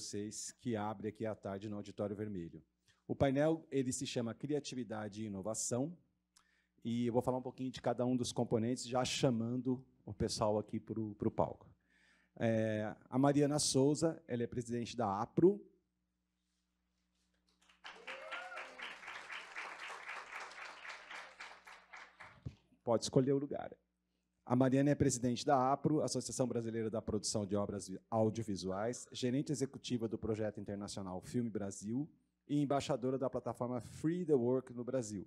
vocês que abre aqui à tarde no Auditório Vermelho. O painel ele se chama Criatividade e Inovação e eu vou falar um pouquinho de cada um dos componentes, já chamando o pessoal aqui para o palco. É, a Mariana Souza, ela é presidente da APRO, pode escolher o lugar. A Mariana é presidente da APRO, Associação Brasileira da Produção de Obras Audiovisuais, gerente executiva do projeto internacional Filme Brasil e embaixadora da plataforma Free the Work no Brasil.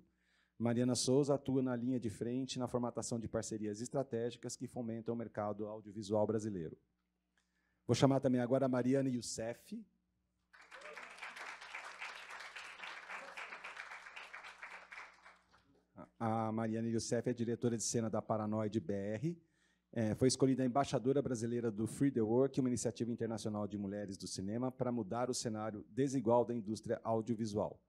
Mariana Souza atua na linha de frente na formatação de parcerias estratégicas que fomentam o mercado audiovisual brasileiro. Vou chamar também agora a Mariana Youssef, A Mariana Youssef é diretora de cena da Paranoide BR. É, foi escolhida a embaixadora brasileira do Free the Work, uma iniciativa internacional de mulheres do cinema, para mudar o cenário desigual da indústria audiovisual.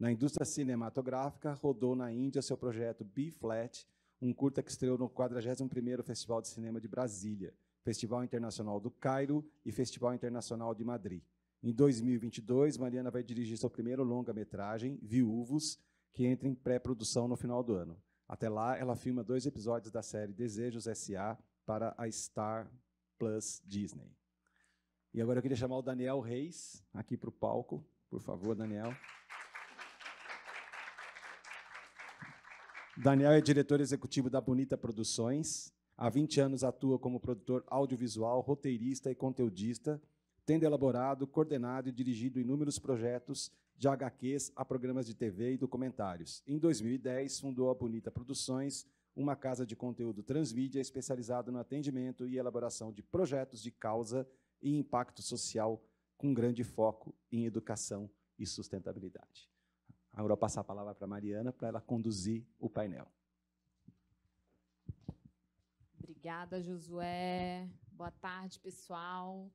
Na indústria cinematográfica, rodou na Índia seu projeto B-Flat, um curta que estreou no 41º Festival de Cinema de Brasília, Festival Internacional do Cairo e Festival Internacional de Madrid. Em 2022, Mariana vai dirigir seu primeiro longa-metragem, Viúvos, que entra em pré-produção no final do ano. Até lá, ela filma dois episódios da série Desejos S.A. para a Star Plus Disney. E agora eu queria chamar o Daniel Reis aqui para o palco. Por favor, Daniel. Daniel é diretor executivo da Bonita Produções. Há 20 anos atua como produtor audiovisual, roteirista e conteudista, tendo elaborado, coordenado e dirigido inúmeros projetos de HQs a programas de TV e documentários. Em 2010, fundou a Bonita Produções, uma casa de conteúdo transmídia especializada no atendimento e elaboração de projetos de causa e impacto social com grande foco em educação e sustentabilidade. Agora eu passar a palavra para a Mariana para ela conduzir o painel. Obrigada, Josué. Boa tarde, pessoal.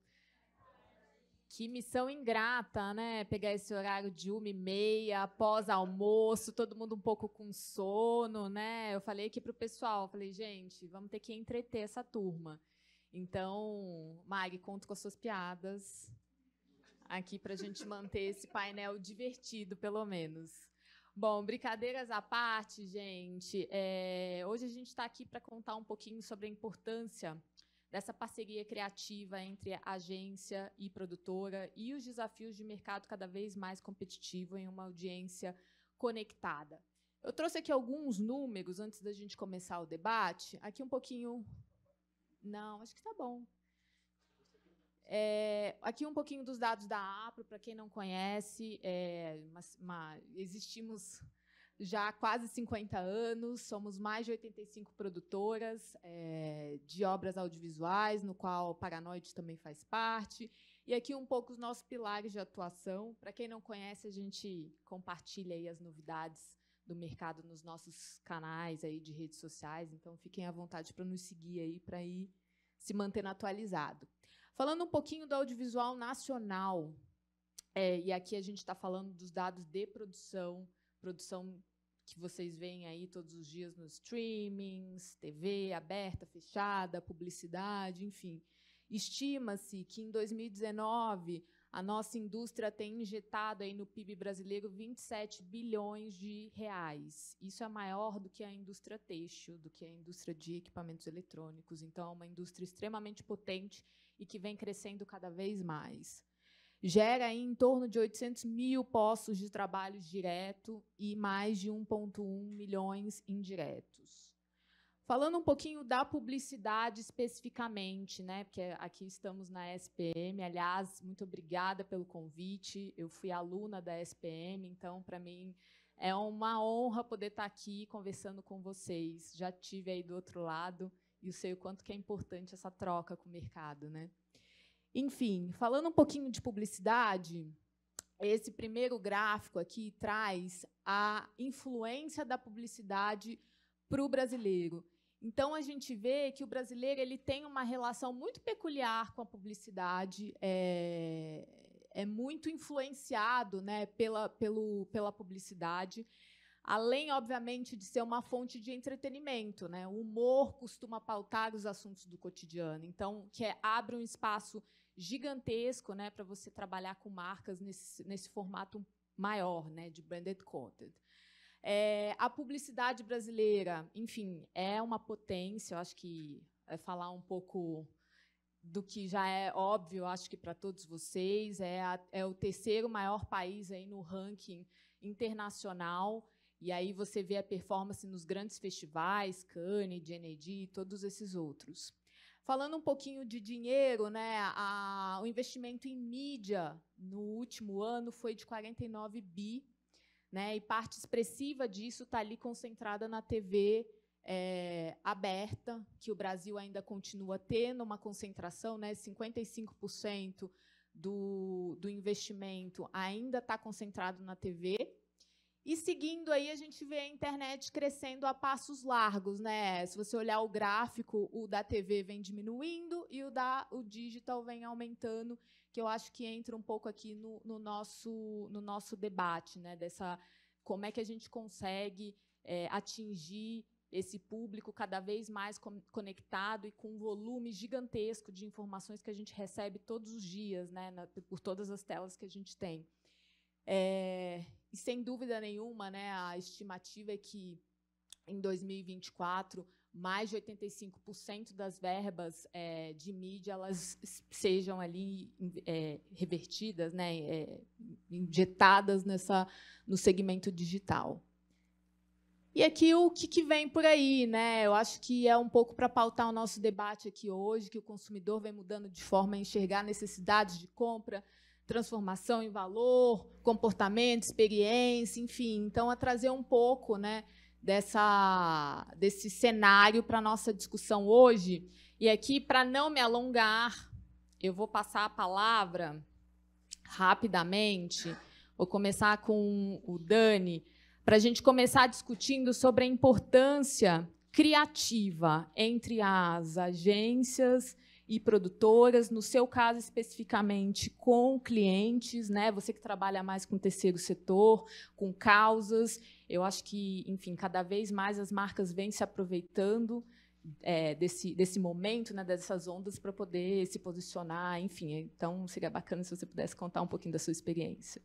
Que missão ingrata, né? Pegar esse horário de uma e meia, após almoço, todo mundo um pouco com sono, né? Eu falei aqui o pessoal, falei, gente, vamos ter que entreter essa turma. Então, Mari, conto com as suas piadas aqui para a gente manter esse painel divertido, pelo menos. Bom, brincadeiras à parte, gente. É, hoje a gente está aqui para contar um pouquinho sobre a importância dessa parceria criativa entre agência e produtora e os desafios de mercado cada vez mais competitivo em uma audiência conectada. Eu trouxe aqui alguns números antes da gente começar o debate. Aqui um pouquinho. Não, acho que está bom. É, aqui um pouquinho dos dados da APRO, para quem não conhece, é, existimos já há quase 50 anos, somos mais de 85 produtoras é, de obras audiovisuais, no qual Paranoide também faz parte. E aqui um pouco os nossos pilares de atuação. Para quem não conhece, a gente compartilha aí as novidades do mercado nos nossos canais aí de redes sociais, então fiquem à vontade para nos seguir aí, para ir se mantendo atualizado. Falando um pouquinho do audiovisual nacional, é, e aqui a gente está falando dos dados de produção, produção que vocês veem aí todos os dias nos streamings, TV aberta, fechada, publicidade, enfim. Estima-se que em 2019 a nossa indústria tem injetado aí no PIB brasileiro 27 bilhões de reais. Isso é maior do que a indústria têxtil, do que a indústria de equipamentos eletrônicos. Então, é uma indústria extremamente potente e que vem crescendo cada vez mais gera em torno de 800 mil postos de trabalho direto e mais de 1,1 milhões indiretos. Falando um pouquinho da publicidade especificamente, né? Porque aqui estamos na SPM. Aliás, muito obrigada pelo convite. Eu fui aluna da SPM, então para mim é uma honra poder estar tá aqui conversando com vocês. Já tive aí do outro lado e sei o quanto que é importante essa troca com o mercado, né? Enfim, falando um pouquinho de publicidade, esse primeiro gráfico aqui traz a influência da publicidade para o brasileiro. Então a gente vê que o brasileiro ele tem uma relação muito peculiar com a publicidade, é, é muito influenciado, né, pela, pelo, pela publicidade. Além, obviamente, de ser uma fonte de entretenimento, né? O humor costuma pautar os assuntos do cotidiano, então que é, abre um espaço gigantesco né, para você trabalhar com marcas nesse, nesse formato maior, né, de branded content. É, a publicidade brasileira, enfim, é uma potência. Eu acho que é falar um pouco do que já é óbvio, acho que para todos vocês, é, a, é o terceiro maior país aí no ranking internacional. E aí você vê a performance nos grandes festivais, Cannes, GND e todos esses outros. Falando um pouquinho de dinheiro, né, a, o investimento em mídia no último ano foi de 49 bi, né, e parte expressiva disso está ali concentrada na TV é, aberta, que o Brasil ainda continua tendo uma concentração, né, 55% do, do investimento ainda está concentrado na TV e seguindo aí, a gente vê a internet crescendo a passos largos, né? Se você olhar o gráfico, o da TV vem diminuindo e o da o digital vem aumentando, que eu acho que entra um pouco aqui no, no nosso, no nosso debate, né? Dessa como é que a gente consegue é, atingir esse público cada vez mais conectado e com um volume gigantesco de informações que a gente recebe todos os dias, né? Na, por todas as telas que a gente tem. É, e sem dúvida nenhuma, né, a estimativa é que em 2024 mais de 85% das verbas é, de mídia elas sejam ali é, revertidas, né, é, injetadas nessa no segmento digital. E aqui o que, que, vem por aí, né? Eu acho que é um pouco para pautar o nosso debate aqui hoje, que o consumidor vem mudando de forma a enxergar necessidades de compra, transformação em valor, comportamento, experiência, enfim. Então, a é trazer um pouco né, dessa, desse cenário para a nossa discussão hoje. E aqui, para não me alongar, eu vou passar a palavra rapidamente. Vou começar com o Dani, para a gente começar discutindo sobre a importância criativa entre as agências e produtoras, no seu caso especificamente com clientes, né? Você que trabalha mais com terceiro setor, com causas, eu acho que, enfim, cada vez mais as marcas vêm se aproveitando é, desse, desse momento, né, dessas ondas para poder se posicionar, enfim. Então, seria bacana se você pudesse contar um pouquinho da sua experiência.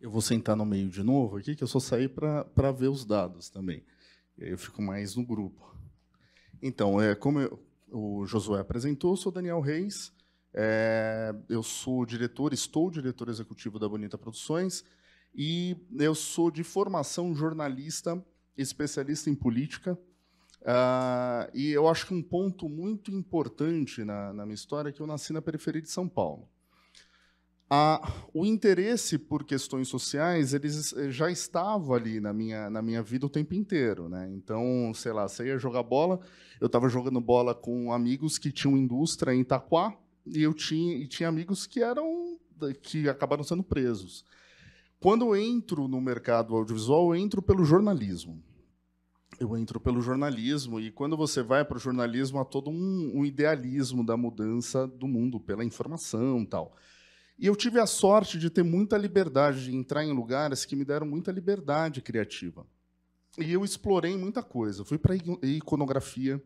Eu vou sentar no meio de novo aqui, que eu só saí para ver os dados também. Eu fico mais no grupo. Então, é, como eu, o Josué apresentou, sou Daniel Reis, é, eu sou diretor, estou diretor executivo da Bonita Produções e eu sou de formação jornalista, especialista em política. Uh, e eu acho que um ponto muito importante na, na minha história é que eu nasci na periferia de São Paulo. A, o interesse por questões sociais eles eh, já estava ali na minha, na minha vida o tempo inteiro. Né? Então, sei lá, você ia jogar bola, eu estava jogando bola com amigos que tinham indústria em Itaquá, e eu tinha, e tinha amigos que eram que acabaram sendo presos. Quando eu entro no mercado audiovisual, eu entro pelo jornalismo. Eu entro pelo jornalismo, e quando você vai para o jornalismo, há todo um, um idealismo da mudança do mundo pela informação tal. E eu tive a sorte de ter muita liberdade, de entrar em lugares que me deram muita liberdade criativa. E eu explorei muita coisa. Eu fui para iconografia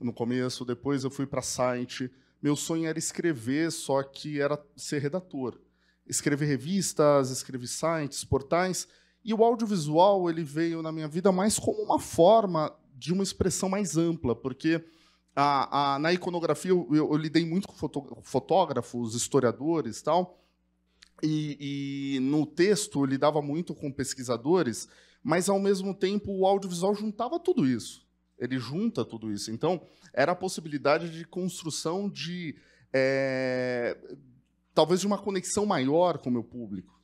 no começo, depois eu fui para site. Meu sonho era escrever, só que era ser redator. Escrever revistas, escrever sites, portais. E o audiovisual ele veio na minha vida mais como uma forma de uma expressão mais ampla, porque a, a, na iconografia, eu, eu, lidei muito com fotógrafos, historiadores tal, e, e no texto eu lidava muito com pesquisadores, mas ao mesmo tempo o audiovisual juntava tudo isso. Ele junta tudo isso. Então, era a possibilidade de construção de. É, talvez de uma conexão maior com o meu público.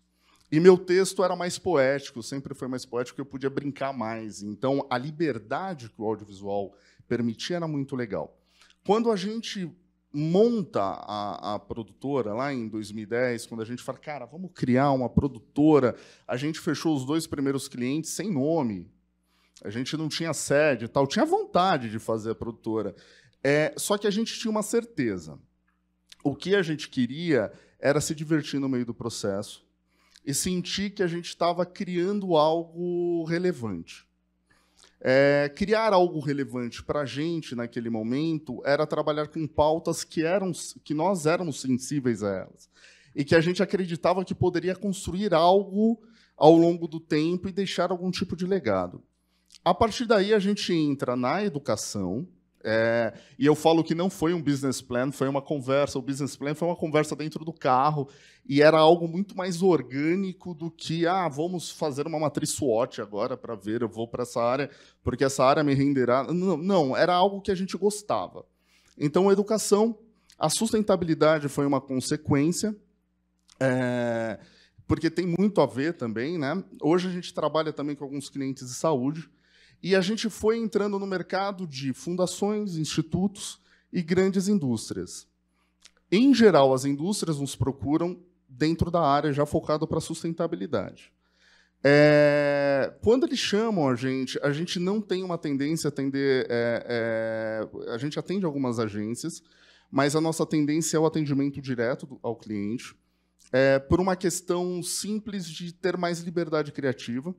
E meu texto era mais poético, sempre foi mais poético, eu podia brincar mais. Então, a liberdade que o audiovisual permitia era muito legal. Quando a gente monta a, a, produtora lá em 2010, quando a gente fala, cara, vamos criar uma produtora, a gente fechou os dois primeiros clientes sem nome. A gente não tinha sede e tal, tinha vontade de fazer a produtora. É, só que a gente tinha uma certeza. O que a gente queria era se divertir no meio do processo e sentir que a gente estava criando algo relevante. É, criar algo relevante para a gente naquele momento era trabalhar com pautas que, eram, que nós éramos sensíveis a elas e que a gente acreditava que poderia construir algo ao longo do tempo e deixar algum tipo de legado. A partir daí, a gente entra na educação, é, e eu falo que não foi um business plan, foi uma conversa. O business plan foi uma conversa dentro do carro e era algo muito mais orgânico do que, ah, vamos fazer uma matriz SWOT agora para ver, eu vou para essa área porque essa área me renderá. Não, não, era algo que a gente gostava. Então, a educação, a sustentabilidade foi uma consequência. É, porque tem muito a ver também, né? Hoje a gente trabalha também com alguns clientes de saúde, e a gente foi entrando no mercado de fundações, institutos e grandes indústrias. Em geral, as indústrias nos procuram dentro da área já focada para sustentabilidade. É, quando eles chamam a gente, a gente não tem uma tendência a atender. É, é, a gente atende algumas agências, mas a nossa tendência é o atendimento direto do, ao cliente, é, por uma questão simples de ter mais liberdade criativa.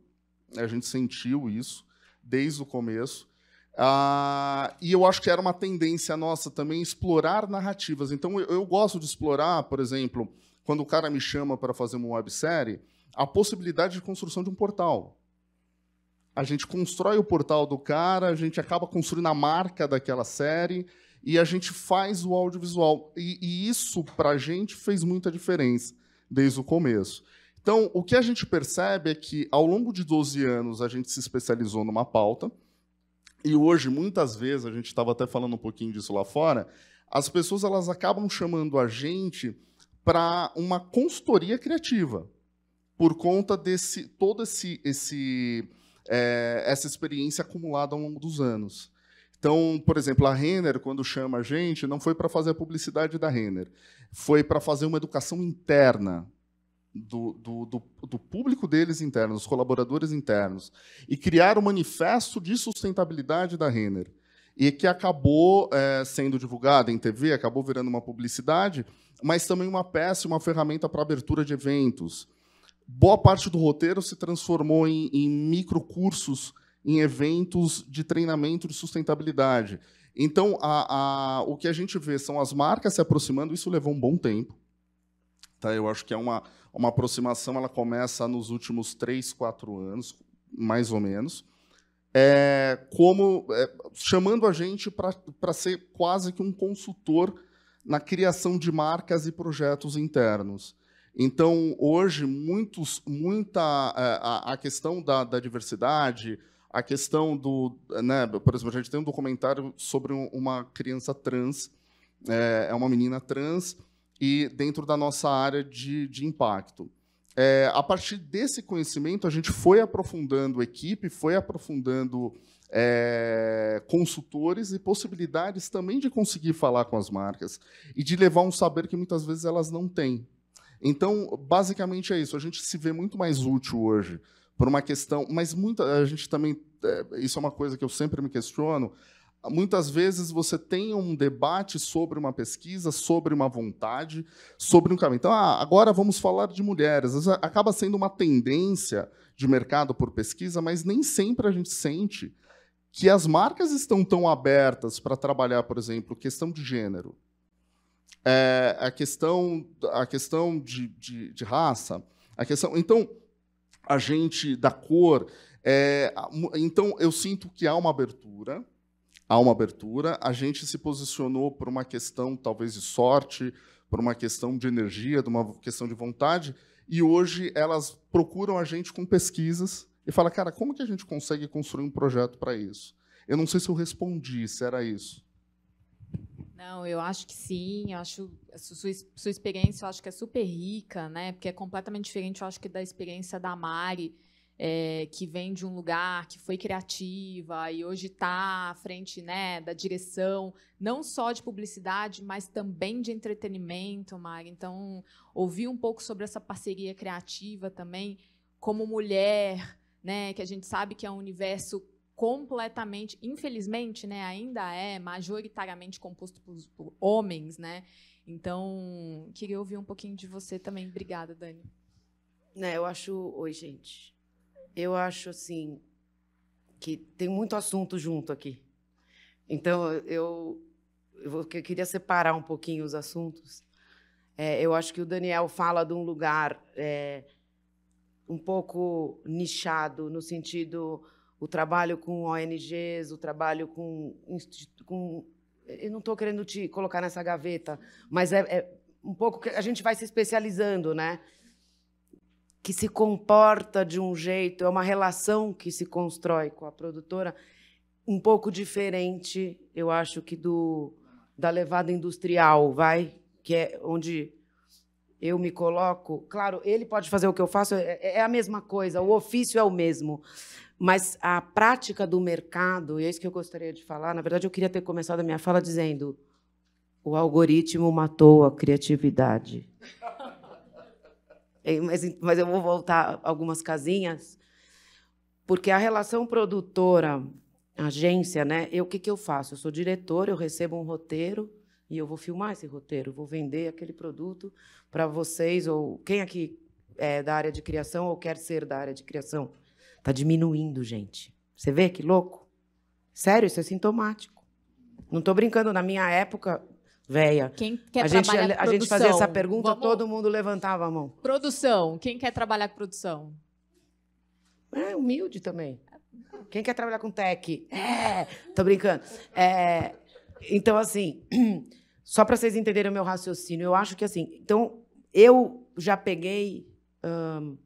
A gente sentiu isso desde o começo. Ah, e eu acho que era uma tendência nossa também explorar narrativas. Então, eu, eu gosto de explorar, por exemplo, quando o cara me chama para fazer uma websérie, a possibilidade de construção de um portal. A gente constrói o portal do cara, a gente acaba construindo a marca daquela série e a gente faz o audiovisual. E, e isso, para a gente, fez muita diferença desde o começo. Então, o que a gente percebe é que, ao longo de 12 anos, a gente se especializou numa pauta, e hoje, muitas vezes, a gente estava até falando um pouquinho disso lá fora, as pessoas elas acabam chamando a gente para uma consultoria criativa, por conta desse todo esse, esse é, essa experiência acumulada ao longo dos anos. Então, por exemplo, a Renner, quando chama a gente, não foi para fazer a publicidade da Renner, foi para fazer uma educação interna do, do, do, do, público deles internos, dos colaboradores internos, e criar o um manifesto de sustentabilidade da Renner. E que acabou é, sendo divulgado em TV, acabou virando uma publicidade, mas também uma peça, uma ferramenta para abertura de eventos. Boa parte do roteiro se transformou em, em microcursos, em eventos de treinamento de sustentabilidade. Então, a, a, o que a gente vê são as marcas se aproximando, isso levou um bom tempo. Tá? Eu acho que é uma, uma aproximação ela começa nos últimos três, quatro anos, mais ou menos, é, como é, chamando a gente para ser quase que um consultor na criação de marcas e projetos internos. Então, hoje, muitos, muita é, a, a questão da, da, diversidade, a questão do. Né, por exemplo, a gente tem um documentário sobre uma criança trans, é, é uma menina trans e dentro da nossa área de, de impacto. É, a partir desse conhecimento, a gente foi aprofundando equipe, foi aprofundando é, consultores e possibilidades também de conseguir falar com as marcas e de levar um saber que muitas vezes elas não têm. Então, basicamente é isso. A gente se vê muito mais útil hoje por uma questão, mas muita a gente também é, isso é uma coisa que eu sempre me questiono. Muitas vezes você tem um debate sobre uma pesquisa, sobre uma vontade, sobre um caminho. Então, ah, agora vamos falar de mulheres. Acaba sendo uma tendência de mercado por pesquisa, mas nem sempre a gente sente que as marcas estão tão abertas para trabalhar, por exemplo, questão de gênero, é, a questão, a questão de, de, de raça, a questão. Então, a gente da cor. É, então, eu sinto que há uma abertura há uma abertura. A gente se posicionou por uma questão, talvez, de sorte, por uma questão de energia, de uma questão de vontade. E hoje elas procuram a gente com pesquisas e fala, cara, como que a gente consegue construir um projeto para isso? Eu não sei se eu respondi, se era isso. Não, eu acho que sim. Eu acho sua, sua experiência, eu acho que é super rica, né? Porque é completamente diferente, eu acho que da experiência da Mari é, que vem de um lugar que foi criativa e hoje está à frente né, da direção, não só de publicidade, mas também de entretenimento, Mari. Então, ouvir um pouco sobre essa parceria criativa também, como mulher, né, que a gente sabe que é um universo completamente, infelizmente, né, ainda é majoritariamente composto por, por homens, né? Então, queria ouvir um pouquinho de você também. Obrigada, Dani. Né, eu acho. Oi, gente eu acho assim que tem muito assunto junto aqui. Então eu eu, queria separar um pouquinho os assuntos. É, eu acho que o Daniel fala de um lugar é, um pouco nichado, no sentido o trabalho com ONGs, o trabalho com. com eu não estou querendo te colocar nessa gaveta, mas é, é um pouco que a gente vai se especializando, né? que se comporta de um jeito, é uma relação que se constrói com a produtora um pouco diferente, eu acho que do da levada industrial, vai, que é onde eu me coloco. Claro, ele pode fazer o que eu faço, é, é a mesma coisa, o ofício é o mesmo. Mas a prática do mercado, e é isso que eu gostaria de falar, na verdade eu queria ter começado a minha fala dizendo: o algoritmo matou a criatividade. É, mas, mas eu vou voltar algumas casinhas, porque a relação produtora, agência, né? Eu, o que, que eu faço? Eu sou diretor, eu recebo um roteiro e eu vou filmar esse roteiro, vou vender aquele produto para vocês, ou quem aqui é da área de criação ou quer ser da área de criação. Está diminuindo, gente. Você vê que louco? Sério, isso é sintomático. Não estou brincando, na minha época, véia. Quem quer a gente, trabalhar com a, a gente fazia essa pergunta, Vamos... todo mundo levantava a mão. Produção, quem quer trabalhar com produção? É humilde também. Quem quer trabalhar com tech? É, tô brincando. É, então, assim, só para vocês entenderem o meu raciocínio, eu acho que assim, então, eu já peguei, hum,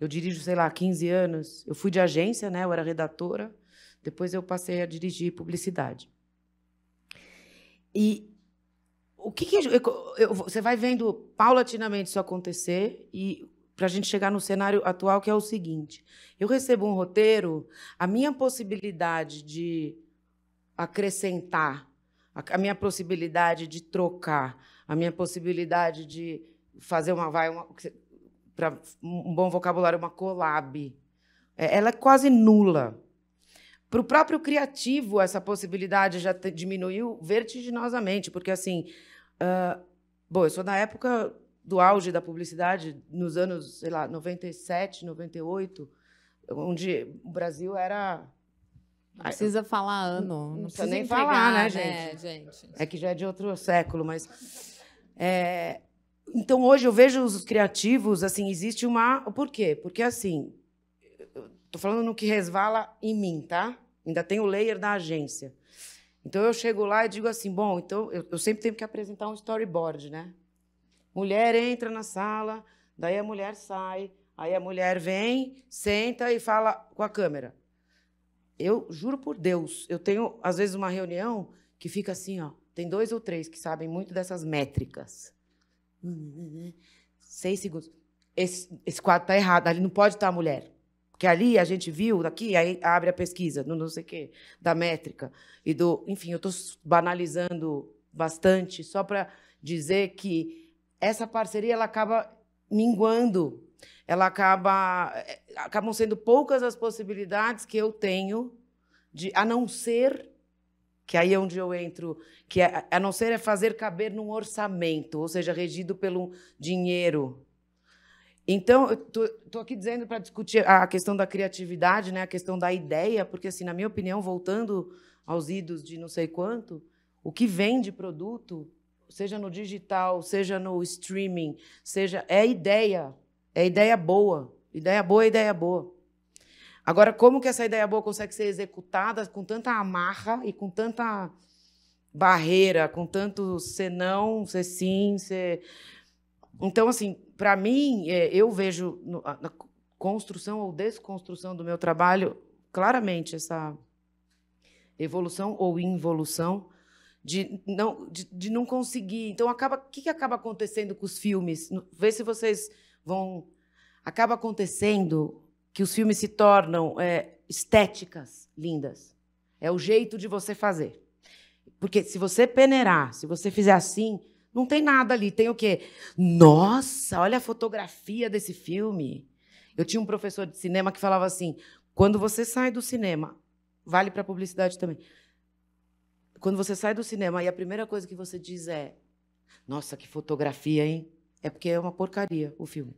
eu dirijo, sei lá, 15 anos, eu fui de agência, né, eu era redatora, depois eu passei a dirigir publicidade. E o que, que eu, eu, você vai vendo paulatinamente isso acontecer e para a gente chegar no cenário atual que é o seguinte: eu recebo um roteiro, a minha possibilidade de acrescentar, a, a minha possibilidade de trocar, a minha possibilidade de fazer uma vai uma, para um bom vocabulário uma collab, é, ela é quase nula. Para o próprio criativo, essa possibilidade já diminuiu vertiginosamente, porque assim bom, eu sou na época do auge da publicidade, nos anos, sei lá, 97, 98, onde o Brasil era. Não precisa falar ano. Não, não precisa nem falar, né, né, gente? É, gente? É que já é de outro século, mas. É, então, hoje eu vejo os criativos, assim, existe uma. Por quê? Porque, assim, estou falando no que resvala em mim, tá? Ainda tem o layer da agência. Então eu chego lá e digo assim: bom, então eu, eu sempre tenho que apresentar um storyboard, né? Mulher entra na sala, daí a mulher sai, aí a mulher vem, senta e fala com a câmera. Eu juro por Deus, eu tenho às vezes uma reunião que fica assim, ó, tem dois ou três que sabem muito dessas métricas. Hum, hum, hum, Seis segundos. Esse, esse quadro tá errado, ali não pode estar tá a mulher que ali a gente viu, daqui aí abre a pesquisa, no não sei o quê, da métrica e do, enfim, eu estou banalizando bastante só para dizer que essa parceria ela acaba minguando, ela acaba eh, acabam sendo poucas as possibilidades que eu tenho de a não ser que aí é onde eu entro, que é, a não ser é fazer caber num orçamento, ou seja, regido pelo dinheiro então, eu estou aqui dizendo para discutir a questão da criatividade, né, a questão da ideia, porque, assim, na minha opinião, voltando aos idos de não sei quanto, o que vem de produto, seja no digital, seja no streaming, seja é ideia, é ideia boa, ideia boa, é ideia boa. Agora, como que essa ideia boa consegue ser executada com tanta amarra e com tanta barreira, com tanto ser não, ser sim, ser... Então, assim, para mim, é, eu vejo no, na construção ou desconstrução do meu trabalho claramente essa evolução ou involução de não, de, de não conseguir. Então, acaba o que, que acaba acontecendo com os filmes? Vê se vocês vão. Acaba acontecendo que os filmes se tornam é, estéticas lindas. É o jeito de você fazer. Porque se você peneirar, se você fizer assim, não tem nada ali. Tem o quê? Nossa, olha a fotografia desse filme. Eu tinha um professor de cinema que falava assim: quando você sai do cinema, vale para publicidade também. Quando você sai do cinema e a primeira coisa que você diz é: Nossa, que fotografia, hein? É porque é uma porcaria o filme.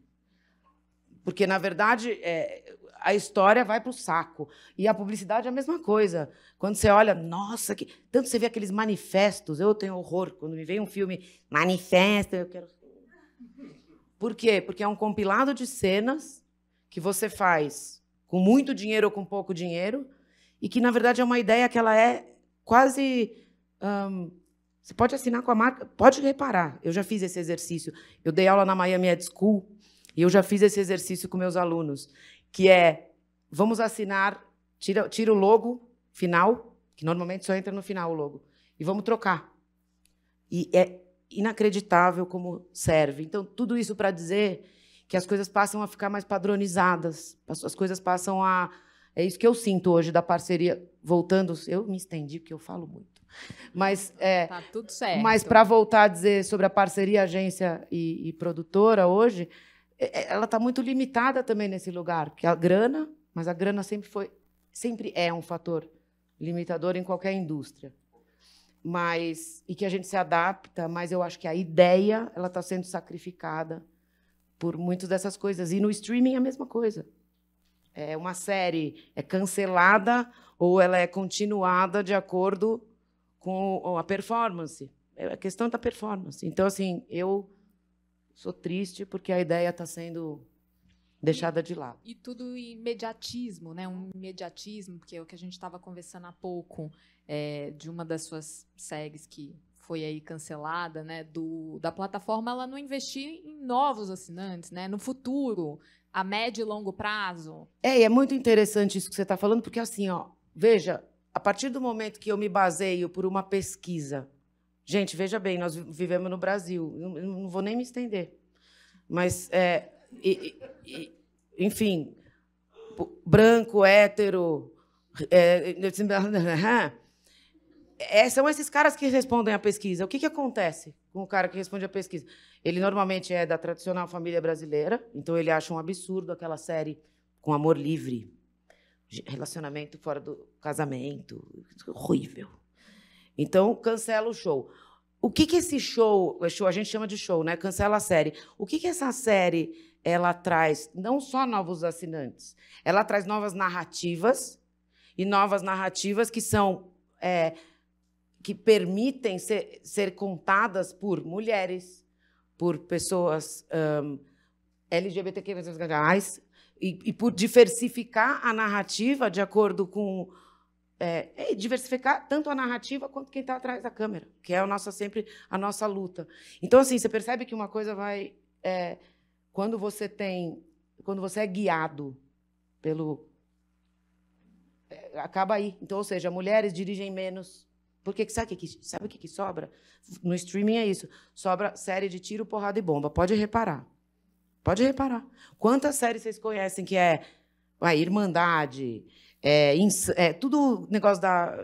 Porque, na verdade, é, a história vai para o saco. E a publicidade é a mesma coisa. Quando você olha, nossa, que... tanto você vê aqueles manifestos. Eu tenho horror quando me vem um filme manifesto, eu quero. Por quê? Porque é um compilado de cenas que você faz com muito dinheiro ou com pouco dinheiro e que na verdade é uma ideia que ela é quase você pode assinar com a marca, pode reparar. Eu já fiz esse exercício. Eu dei aula na Miami Ed School e eu já fiz esse exercício com meus alunos que é vamos assinar, tira, tira o logo final, que normalmente só entra no final o logo, e vamos trocar. E é inacreditável como serve. Então, tudo isso para dizer que as coisas passam a ficar mais padronizadas, as coisas passam a. É isso que eu sinto hoje da parceria. Voltando, eu me estendi porque eu falo muito. Mas é, tá tudo certo. Mas para voltar a dizer sobre a parceria agência e, e produtora hoje, é, é, ela está muito limitada também nesse lugar, que a grana, mas a grana sempre foi, sempre é um fator limitador em qualquer indústria. Mas e que a gente se adapta, mas eu acho que a ideia ela está sendo sacrificada por muitas dessas coisas. E no streaming é a mesma coisa. É uma série é cancelada ou ela é continuada de acordo com a performance. É a questão da performance. Então assim, eu sou triste porque a ideia está sendo deixada e, de lado. E tudo imediatismo, né? Um imediatismo, porque é o que a gente estava conversando há pouco é, de uma das suas segs que foi aí cancelada, né? Do, da plataforma ela não investir em novos assinantes, né? No futuro, a médio e longo prazo. É, e é muito interessante isso que você está falando, porque assim, ó, veja, a partir do momento que eu me baseio por uma pesquisa Gente, veja bem, nós vivemos no Brasil, não, não vou nem me estender, mas, é, e, e, enfim, branco, hétero, é, é, são esses caras que respondem à pesquisa. O que, que acontece com o cara que responde à pesquisa? Ele normalmente é da tradicional família brasileira, então ele acha um absurdo aquela série com amor livre, relacionamento fora do casamento, horrível. Então, cancela o show. O que, que esse show, show, a gente chama de show, né? Cancela a série. O que, que essa série ela traz? Não só novos assinantes, ela traz novas narrativas e novas narrativas que são é, que permitem ser, ser, contadas por mulheres, por pessoas um, LGBTQ+, e, e por diversificar a narrativa de acordo com é, é diversificar tanto a narrativa quanto quem está atrás da câmera, que é a nossa sempre a nossa luta. Então assim, você percebe que uma coisa vai é, quando você tem, quando você é guiado pelo é, acaba aí. Então, ou seja, mulheres dirigem menos. Porque sabe o que, sabe o que, sobra? No streaming é isso. Sobra série de tiro, porrada e bomba. Pode reparar. Pode reparar. Quantas séries vocês conhecem que é a Irmandade, é, é, tudo negócio da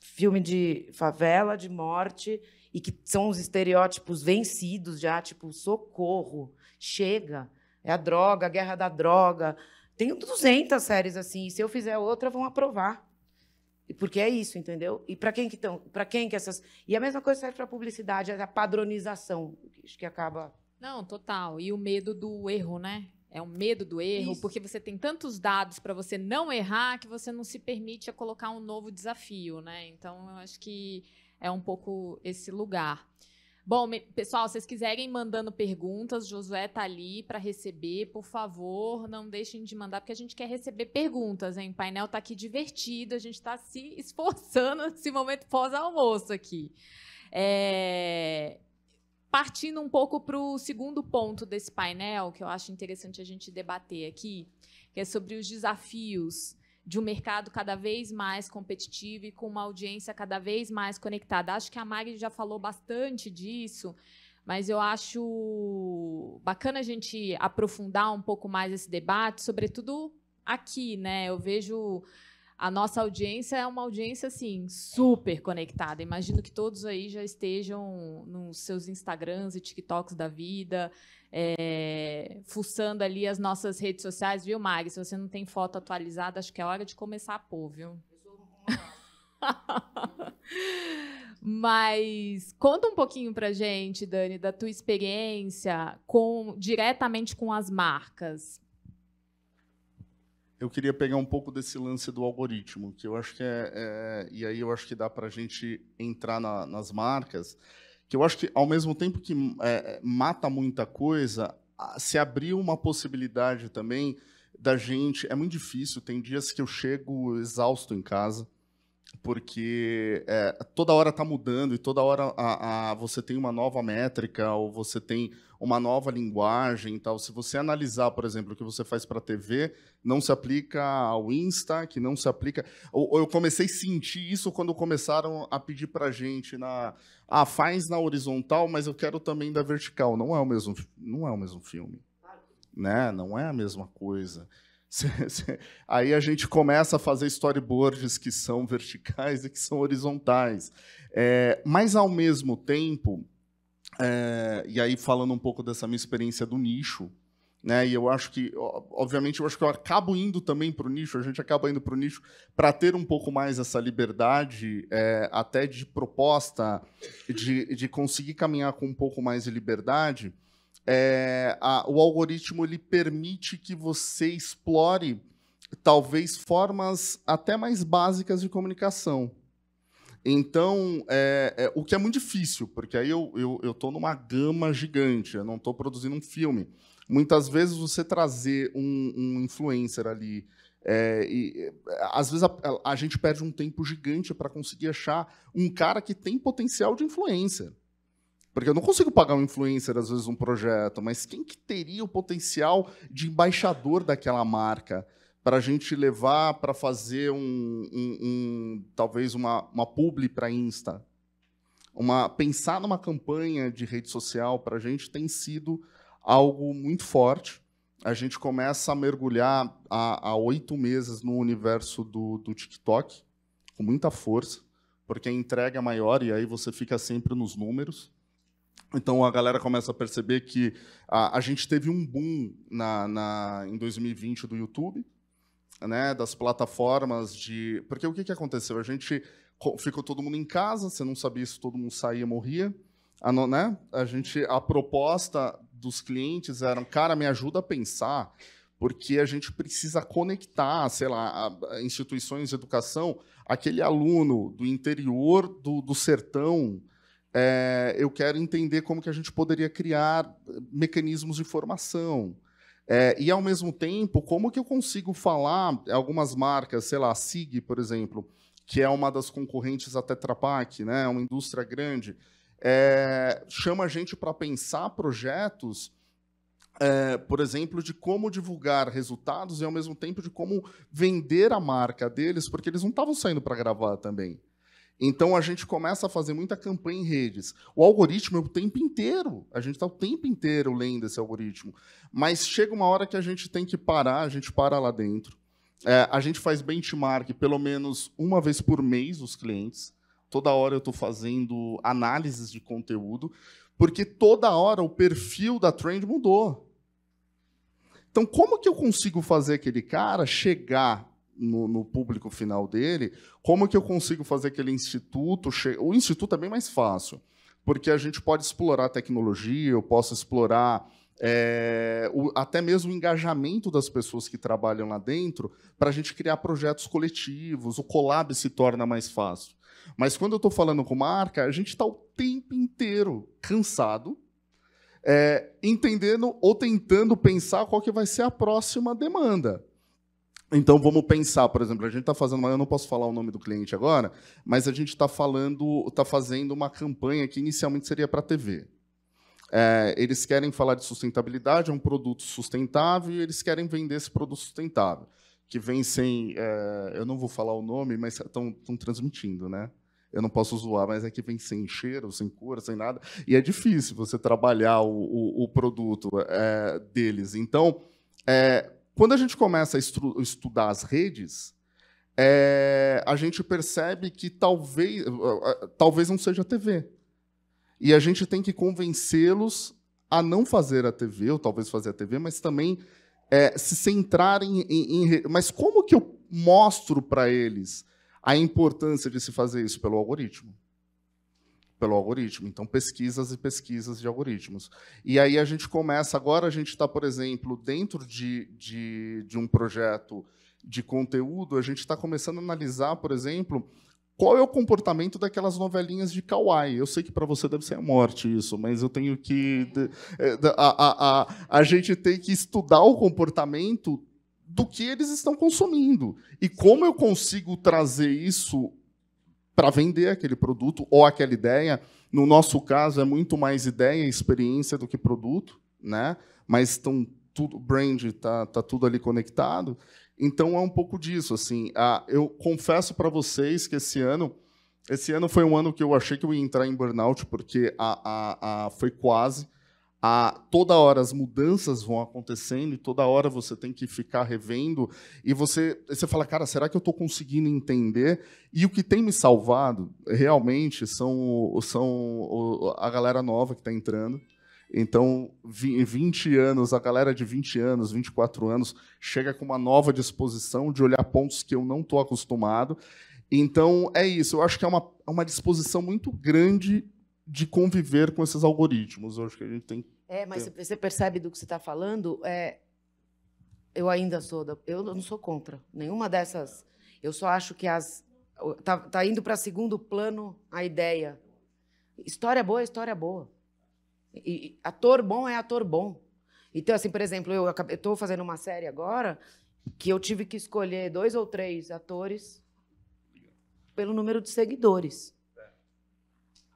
filme de favela, de morte, e que são os estereótipos vencidos já, tipo, socorro, chega, é a droga, a guerra da droga. Tenho 200 séries assim, e se eu fizer outra, vão aprovar. Porque é isso, entendeu? E para quem que estão, para quem que essas. E a mesma coisa serve para publicidade, é a padronização, que acaba. Não, total. E o medo do erro, né? É um medo do erro, Isso. porque você tem tantos dados para você não errar que você não se permite a colocar um novo desafio, né? Então, eu acho que é um pouco esse lugar. Bom, pessoal, se vocês quiserem mandando perguntas, Josué tá ali para receber. Por favor, não deixem de mandar, porque a gente quer receber perguntas, hein? O painel tá aqui divertido, a gente está se esforçando nesse momento pós-almoço aqui. É partindo um pouco para o segundo ponto desse painel, que eu acho interessante a gente debater aqui, que é sobre os desafios de um mercado cada vez mais competitivo e com uma audiência cada vez mais conectada. Acho que a Mari já falou bastante disso, mas eu acho bacana a gente aprofundar um pouco mais esse debate, sobretudo aqui, né? Eu vejo a nossa audiência é uma audiência, assim, super conectada. Imagino que todos aí já estejam nos seus Instagrams e TikToks da vida, é, fuçando ali as nossas redes sociais, viu, Mag? Se você não tem foto atualizada, acho que é hora de começar a pôr, viu? Eu sou Mas conta um pouquinho pra gente, Dani, da tua experiência com diretamente com as marcas eu queria pegar um pouco desse lance do algoritmo, que eu acho que é, é e aí eu acho que dá para a gente entrar na, nas marcas, que eu acho que ao mesmo tempo que é, é mata muita coisa, se abriu uma possibilidade também da gente. É muito difícil. Tem dias que eu chego exausto em casa porque é, toda hora está mudando e toda hora a, a, você tem uma nova métrica ou você tem uma nova linguagem e tal. Se você analisar, por exemplo, o que você faz para a TV, não se aplica ao Insta, que não se aplica. Ou, ou eu comecei a sentir isso quando começaram a pedir para gente na, ah, faz na horizontal, mas eu quero também da vertical. Não é o mesmo, não é o mesmo filme, né? Não é a mesma coisa. Aí a gente começa a fazer storyboards que são verticais e que são horizontais. É, mas, ao mesmo tempo, é, e aí falando um pouco dessa minha experiência do nicho, né, e eu acho que, obviamente, eu acho que eu acabo indo também para o nicho, a gente acaba indo para o nicho para ter um pouco mais essa liberdade, é, até de proposta, de, de conseguir caminhar com um pouco mais de liberdade é, a, o algoritmo ele permite que você explore talvez formas até mais básicas de comunicação. Então, é, é, o que é muito difícil, porque aí eu estou numa gama gigante, eu não estou produzindo um filme. Muitas vezes você trazer um, um influencer ali, é, e, é, às vezes a, a gente perde um tempo gigante para conseguir achar um cara que tem potencial de influencer. Porque eu não consigo pagar um influencer, às vezes, um projeto, mas quem que teria o potencial de embaixador daquela marca para a gente levar para fazer um, um, um, talvez uma, uma publi para Insta? Uma, pensar numa campanha de rede social para a gente tem sido algo muito forte. A gente começa a mergulhar há oito meses no universo do, do TikTok, com muita força, porque a entrega é maior e aí você fica sempre nos números. Então a galera começa a perceber que a, a gente teve um boom na, na, em 2020 do YouTube, né, das plataformas de. Porque o que, que aconteceu? A gente ficou todo mundo em casa, você não sabia se todo mundo saía morria. A, né? a gente a proposta dos clientes era, cara, me ajuda a pensar, porque a gente precisa conectar, sei lá, a, a instituições de educação, aquele aluno do interior do, do sertão é, eu quero entender como que a gente poderia criar eh, mecanismos de formação. É, e, ao mesmo tempo, como que eu consigo falar algumas marcas, sei lá, a SIG, por exemplo, que é uma das concorrentes da Tetra Pak, né, uma indústria grande, é, chama a gente para pensar projetos, é, por exemplo, de como divulgar resultados e, ao mesmo tempo, de como vender a marca deles, porque eles não estavam saindo para gravar também. Então a gente começa a fazer muita campanha em redes. O algoritmo é o tempo inteiro. A gente está o tempo inteiro lendo esse algoritmo. Mas chega uma hora que a gente tem que parar, a gente para lá dentro. É, a gente faz benchmark pelo menos uma vez por mês os clientes. Toda hora eu estou fazendo análises de conteúdo, porque toda hora o perfil da trend mudou. Então, como que eu consigo fazer aquele cara chegar no, no, público final dele, como que eu consigo fazer aquele instituto. Che... O instituto é bem mais fácil, porque a gente pode explorar tecnologia, eu posso explorar é, o, até mesmo o engajamento das pessoas que trabalham lá dentro, para a gente criar projetos coletivos, o collab se torna mais fácil. Mas quando eu estou falando com marca, a gente está o tempo inteiro cansado, é, entendendo ou tentando pensar qual que vai ser a próxima demanda. Então vamos pensar, por exemplo, a gente está fazendo, eu não posso falar o nome do cliente agora, mas a gente está falando, está fazendo uma campanha que inicialmente seria para a TV. É, eles querem falar de sustentabilidade, é um produto sustentável, e eles querem vender esse produto sustentável, que vem sem, é, eu não vou falar o nome, mas estão transmitindo, né? eu não posso zoar, mas é que vem sem cheiro, sem cor, sem nada. E é difícil você trabalhar o, o, o produto é, deles. Então, é, quando a gente começa a estudar as redes, é, a gente percebe que talvez, talvez não seja a TV. E a gente tem que convencê-los a não fazer a TV, ou talvez fazer a TV, mas também é, se centrar em, em, em. Mas como que eu mostro para eles a importância de se fazer isso pelo algoritmo? pelo algoritmo. Então, pesquisas e pesquisas de algoritmos. E aí a gente começa. Agora a gente está, por exemplo, dentro de, de, de um projeto de conteúdo, a gente está começando a analisar, por exemplo, qual é o comportamento daquelas novelinhas de kawaii? Eu sei que para você deve ser a morte isso, mas eu tenho que. É, a, a, a, a, gente tem que estudar o comportamento do que eles estão consumindo. E como eu consigo trazer isso para vender aquele produto ou aquela ideia. No nosso caso, é muito mais ideia e experiência do que produto, né? mas estão tudo brand está tá tudo ali conectado. Então é um pouco disso assim. Ah, eu confesso para vocês que esse ano esse ano foi um ano que eu achei que eu ia entrar em burnout porque a, a, a foi quase a, toda hora as mudanças vão acontecendo e toda hora você tem que ficar revendo e você você fala cara será que eu estou conseguindo entender e o que tem me salvado realmente são são a galera nova que está entrando então, 20 anos, a galera de 20 anos, 24 anos, chega com uma nova disposição de olhar pontos que eu não estou acostumado. Então, é isso. Eu acho que é uma, é uma disposição muito grande de conviver com esses algoritmos. Eu acho que a gente tem que é, mas eu... você percebe do que você está falando? É, eu ainda sou, da, eu não sou contra nenhuma dessas. Eu só acho que as tá, tá indo para segundo plano a ideia. História boa, é história boa. E, ator bom é ator bom. Então, assim, por exemplo, eu estou fazendo uma série agora que eu tive que escolher dois ou três atores pelo número de seguidores.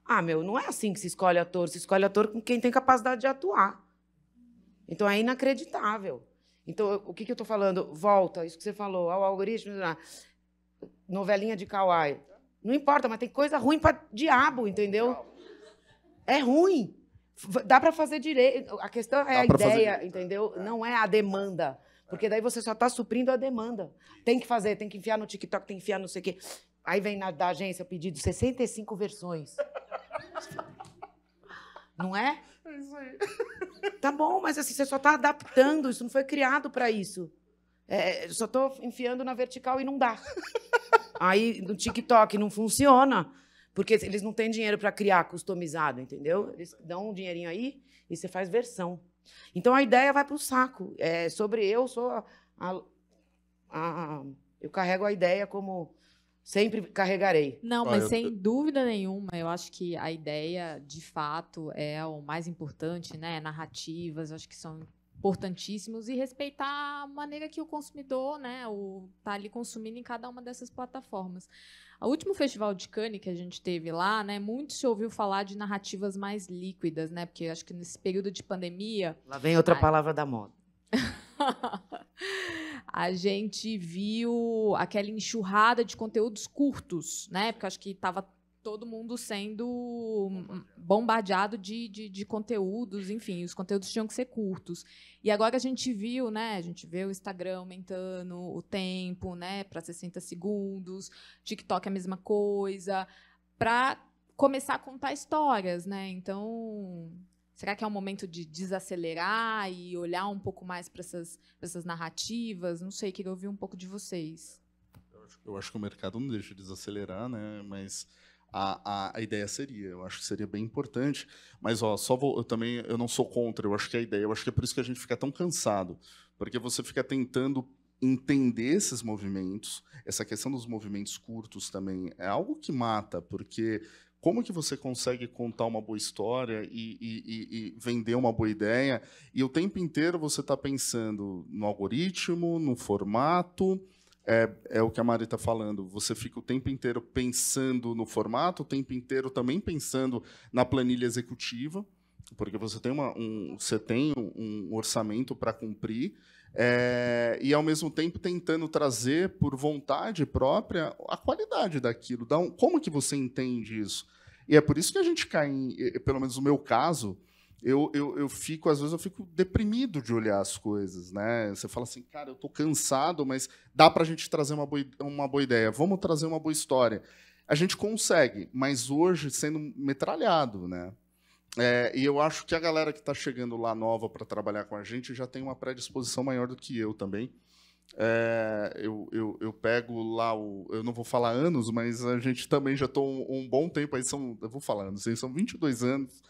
Ah, meu, não é assim que se escolhe ator. Se escolhe ator com quem tem capacidade de atuar. Então é inacreditável. Então, o que, que eu estou falando? Volta, isso que você falou, ao algoritmo, novelinha de kawaii. Não importa, mas tem coisa ruim para diabo, entendeu? É ruim. Dá para fazer direito. A questão é Dá a ideia, fazer... entendeu? É. Não é a demanda. Porque daí você só está suprindo a demanda. Tem que fazer, tem que enfiar no TikTok, tem que enfiar não sei o quê. Aí vem na, da agência o pedido, 65 versões. Não é? É isso aí. Tá bom, mas assim, você só está adaptando, isso não foi criado para isso. É, só estou enfiando na vertical e não dá. Aí no TikTok não funciona, porque eles não têm dinheiro para criar customizado, entendeu? Eles dão um dinheirinho aí e você faz versão. Então a ideia vai para o saco. É sobre eu, sou a, a, a, eu carrego a ideia como sempre carregarei. Não, mas ah, eu... sem dúvida nenhuma, eu acho que a ideia, de fato, é o mais importante, né? Narrativas, acho que são importantíssimos e respeitar a maneira que o consumidor, né, o tá ali consumindo em cada uma dessas plataformas. O último festival de Cannes que a gente teve lá, né, muito se ouviu falar de narrativas mais líquidas, né, porque acho que nesse período de pandemia. Lá vem outra a... palavra da moda. a gente viu aquela enxurrada de conteúdos curtos, né? Porque acho que estava todo mundo sendo bombardeado de, de, de, conteúdos, enfim, os conteúdos tinham que ser curtos. E agora a gente viu, né? A gente vê o Instagram aumentando o tempo, né? Para 60 segundos, TikTok é a mesma coisa, para começar a contar histórias, né? Então, Será que é um momento de desacelerar e olhar um pouco mais para essas, essas narrativas? Não sei, queria ouvir um pouco de vocês. Eu acho, eu acho que o mercado não deixa de desacelerar, né? Mas a, a, a, ideia seria. Eu acho que seria bem importante. Mas ó, só vou, eu também eu não sou contra. Eu acho que é a ideia, eu acho que é por isso que a gente fica tão cansado, porque você fica tentando entender esses movimentos. Essa questão dos movimentos curtos também é algo que mata, porque como que você consegue contar uma boa história e, e, e, vender uma boa ideia e o tempo inteiro você está pensando no algoritmo, no formato. É, é o que a Mari está falando. Você fica o tempo inteiro pensando no formato, o tempo inteiro também pensando na planilha executiva, porque você tem, uma, um, você tem um orçamento para cumprir é, e ao mesmo tempo tentando trazer por vontade própria a qualidade daquilo. Da como que você entende isso? E é por isso que a gente cai em, pelo menos no meu caso, eu, eu, eu fico, às vezes, eu fico deprimido de olhar as coisas, né? Você fala assim, cara, eu tô cansado, mas dá para a gente trazer uma boa, uma boa ideia, vamos trazer uma boa história. A gente consegue, mas hoje sendo metralhado, né? É, e eu acho que a galera que está chegando lá nova para trabalhar com a gente já tem uma predisposição maior do que eu também é, eu, eu, eu, pego lá o. Eu não vou falar anos, mas a gente também já estou um, um, bom tempo aí, são, eu vou falar anos, são 22 anos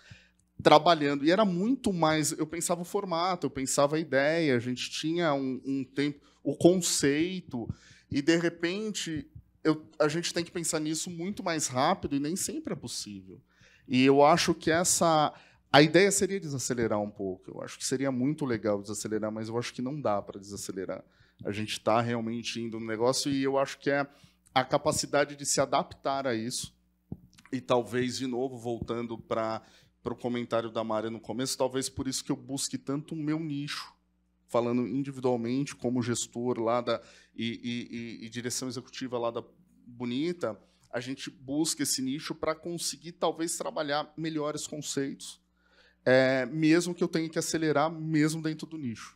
trabalhando. E era muito mais. Eu pensava o formato, eu pensava a ideia, a gente tinha um, um tempo, o conceito, e de repente eu, a gente tem que pensar nisso muito mais rápido e nem sempre é possível. E eu acho que essa. A ideia seria desacelerar um pouco. Eu acho que seria muito legal desacelerar, mas eu acho que não dá para desacelerar a gente está realmente indo no negócio e eu acho que é a capacidade de se adaptar a isso. E talvez, de novo, voltando para o comentário da Maria no começo, talvez por isso que eu busque tanto o meu nicho, falando individualmente como gestor lá da, e, e, e direção executiva lá da Bonita, a gente busca esse nicho para conseguir talvez trabalhar melhores conceitos, é, mesmo que eu tenha que acelerar mesmo dentro do nicho.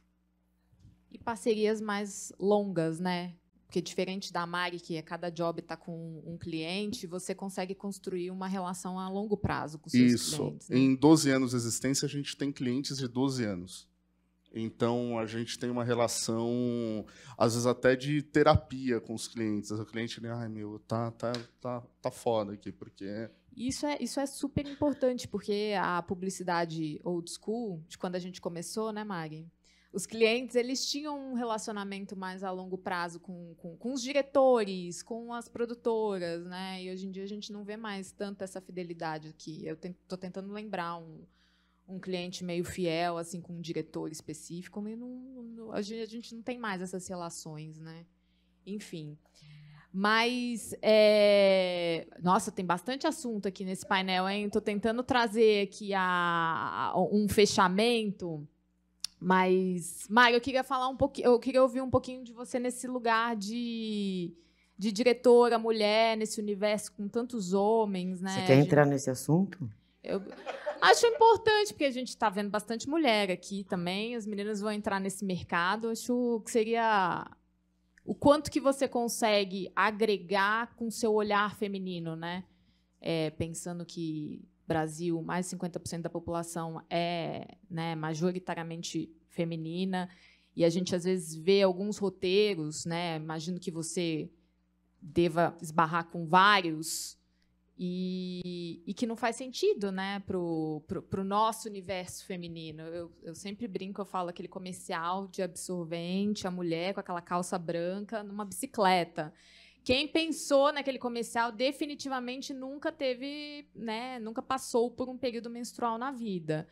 E parcerias mais longas, né? Porque diferente da Mari, que é cada job está com um cliente, você consegue construir uma relação a longo prazo com seus Isso. clientes. Isso. Né? Em 12 anos de existência, a gente tem clientes de 12 anos. Então, a gente tem uma relação, às vezes até de terapia com os clientes. O cliente, ele, ai meu, tá, tá, tá, tá foda aqui, porque é isso é, isso é super importante, porque a publicidade old school, de quando a gente começou, né, Mari? os clientes eles tinham um relacionamento mais a longo prazo com, com, com, os diretores, com as produtoras, né? E hoje em dia a gente não vê mais tanto essa fidelidade aqui. Eu estou tentando lembrar um, um cliente meio fiel, assim, com um diretor específico, mas não, a, gente, a gente não tem mais essas relações, né? Enfim. Mas, é... nossa, tem bastante assunto aqui nesse painel, hein? Estou tentando trazer aqui a um fechamento mas, Mário, eu queria falar um pouquinho, eu queria ouvir um pouquinho de você nesse lugar de, de diretora, mulher, nesse universo com tantos homens, né? Você quer entrar gente... nesse assunto? Eu acho importante, porque a gente está vendo bastante mulher aqui também. As meninas vão entrar nesse mercado. Acho que seria o quanto que você consegue agregar com seu olhar feminino, né? É, pensando que Brasil, mais de 50% da população é né, majoritariamente feminina, e a gente às vezes vê alguns roteiros, né, imagino que você deva esbarrar com vários, e, e que não faz sentido né, para o nosso universo feminino. Eu, eu sempre brinco, eu falo aquele comercial de absorvente, a mulher com aquela calça branca numa bicicleta. Quem pensou naquele comercial definitivamente nunca teve, né? Nunca passou por um período menstrual na vida.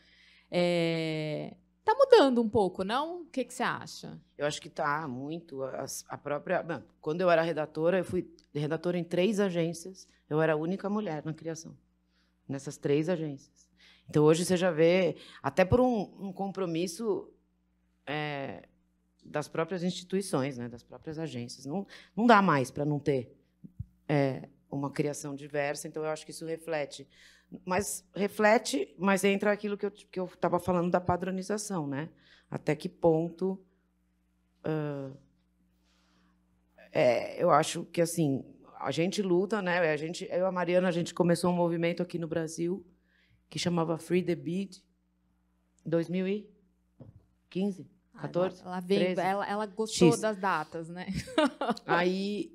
É... Tá mudando um pouco, não? O que, você acha? Eu acho que tá muito. A, a própria. Bom, quando eu era redatora, eu fui redatora em três agências. Eu era a única mulher na criação. Nessas três agências. Então hoje você já vê, até por um, um compromisso. É, das próprias instituições, né, das próprias agências. Não, não dá mais para não ter é, uma criação diversa, então eu acho que isso reflete. Mas reflete, mas entra aquilo que eu estava falando da padronização. Né? Até que ponto. Uh, é, eu acho que assim a gente luta, né? A gente, eu e a Mariana, a gente começou um movimento aqui no Brasil que chamava Free the Beat, 2015. 14? Ela, ela veio, 13? Ela, ela gostou X. das datas, né? Aí,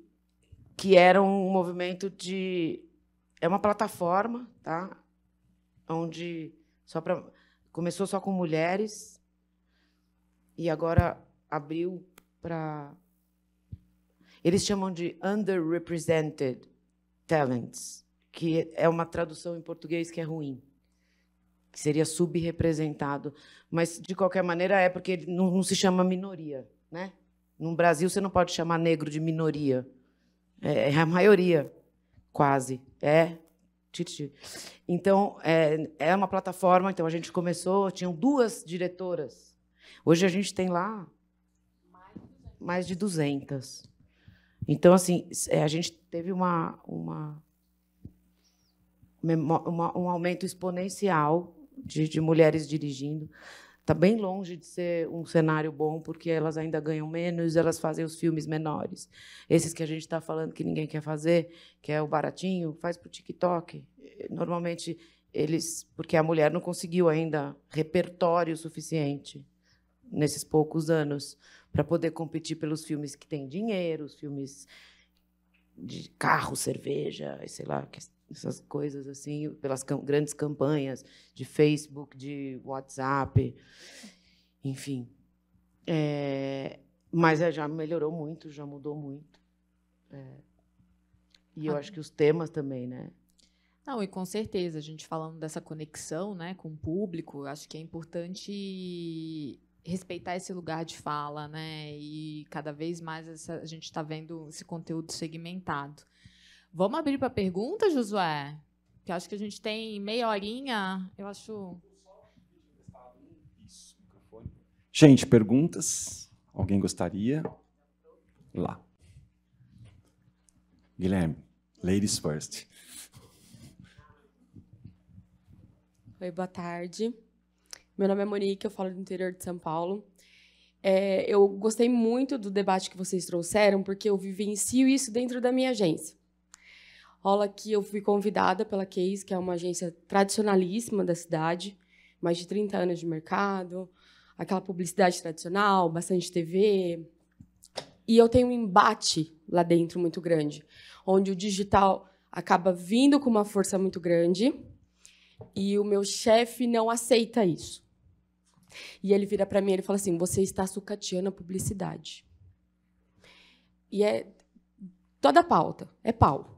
que era um movimento de... É uma plataforma, tá? Onde só para começou só com mulheres e agora abriu para eles chamam de underrepresented talents, que é uma tradução em português que é ruim que seria subrepresentado. Mas, de qualquer maneira, é porque não, não, se chama minoria. Né? No Brasil, você não pode chamar negro de minoria. É, é a maioria, quase. É. Então, é, é uma plataforma. Então, a gente começou, tinham duas diretoras. Hoje, a gente tem lá mais de 200. Então, assim, é, a gente teve uma, uma, uma um aumento exponencial de, de mulheres dirigindo. Está bem longe de ser um cenário bom, porque elas ainda ganham menos, elas fazem os filmes menores. Esses que a gente está falando que ninguém quer fazer, que é o baratinho, faz para o TikTok. Normalmente, eles. Porque a mulher não conseguiu ainda repertório suficiente nesses poucos anos para poder competir pelos filmes que têm dinheiro, os filmes de carro, cerveja, sei lá, essas coisas assim, pelas cam grandes campanhas de Facebook, de WhatsApp, enfim. É, mas é, já melhorou muito, já mudou muito. É. E eu ah. acho que os temas também, né? Não, e com certeza, a gente falando dessa conexão né, com o público, acho que é importante respeitar esse lugar de fala, né? E cada vez mais essa, a gente está vendo esse conteúdo segmentado. Vamos abrir para perguntas, Josué? Que acho que a gente tem meia horinha. Eu acho. Gente, perguntas? Alguém gostaria? Lá. Guilherme, ladies first. Oi, boa tarde. Meu nome é Monique, eu falo do interior de São Paulo. É, eu gostei muito do debate que vocês trouxeram, porque eu vivencio isso dentro da minha agência rola que eu fui convidada pela Case, que é uma agência tradicionalíssima da cidade, mais de 30 anos de mercado, aquela publicidade tradicional, bastante TV. E eu tenho um embate lá dentro muito grande, onde o digital acaba vindo com uma força muito grande e o meu chefe não aceita isso. E ele vira para mim e fala assim: "Você está sucateando a publicidade". E é toda a pauta, é pau.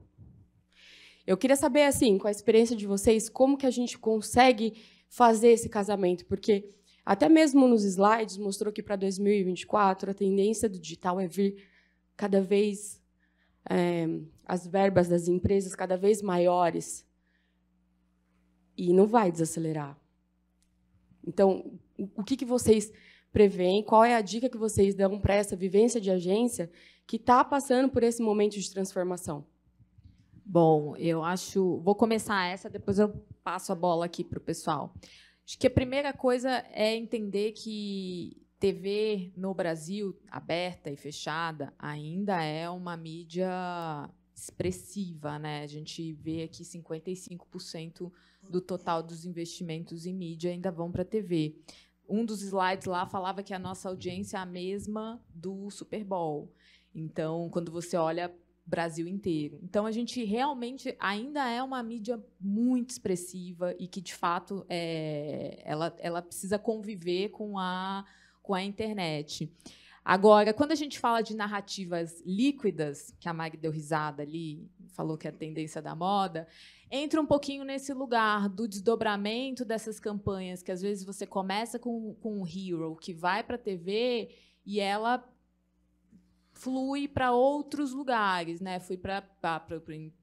Eu queria saber, assim, com a experiência de vocês, como que a gente consegue fazer esse casamento, porque até mesmo nos slides mostrou que para 2024 a tendência do digital é vir cada vez é, as verbas das empresas cada vez maiores e não vai desacelerar. Então, o que, que vocês prevêem? Qual é a dica que vocês dão para essa vivência de agência que está passando por esse momento de transformação? Bom, eu acho. Vou começar essa, depois eu passo a bola aqui para o pessoal. Acho que a primeira coisa é entender que TV no Brasil, aberta e fechada, ainda é uma mídia expressiva, né? A gente vê aqui 55% do total dos investimentos em mídia ainda vão para a TV. Um dos slides lá falava que a nossa audiência é a mesma do Super Bowl. Então, quando você olha Brasil inteiro. Então a gente realmente ainda é uma mídia muito expressiva e que de fato é, ela, ela precisa conviver com a, com a internet. Agora, quando a gente fala de narrativas líquidas, que a Mari deu risada ali, falou que é a tendência da moda, entra um pouquinho nesse lugar do desdobramento dessas campanhas, que às vezes você começa com, com um hero que vai para a TV e ela flui para outros lugares, né? Fui para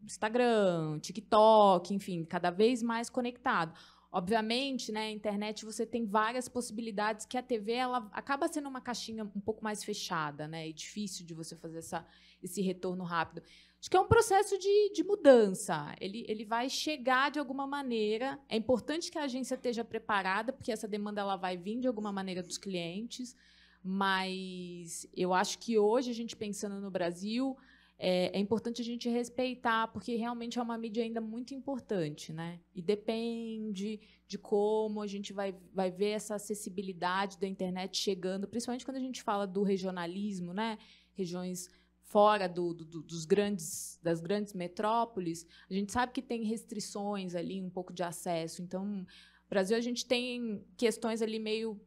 o Instagram, TikTok, enfim, cada vez mais conectado. Obviamente, né, a internet você tem várias possibilidades que a TV ela acaba sendo uma caixinha um pouco mais fechada, né? É difícil de você fazer essa, esse retorno rápido. Acho que é um processo de, de mudança. Ele, ele vai chegar de alguma maneira. É importante que a agência esteja preparada, porque essa demanda ela vai vir de alguma maneira dos clientes. Mas eu acho que hoje, a gente pensando no Brasil, é, é, importante a gente respeitar, porque realmente é uma mídia ainda muito importante, né? E depende de como a gente vai, vai ver essa acessibilidade da internet chegando, principalmente quando a gente fala do regionalismo, né? Regiões fora do, do, dos grandes, das grandes metrópoles, a gente sabe que tem restrições ali, um pouco de acesso. Então, no Brasil, a gente tem questões ali meio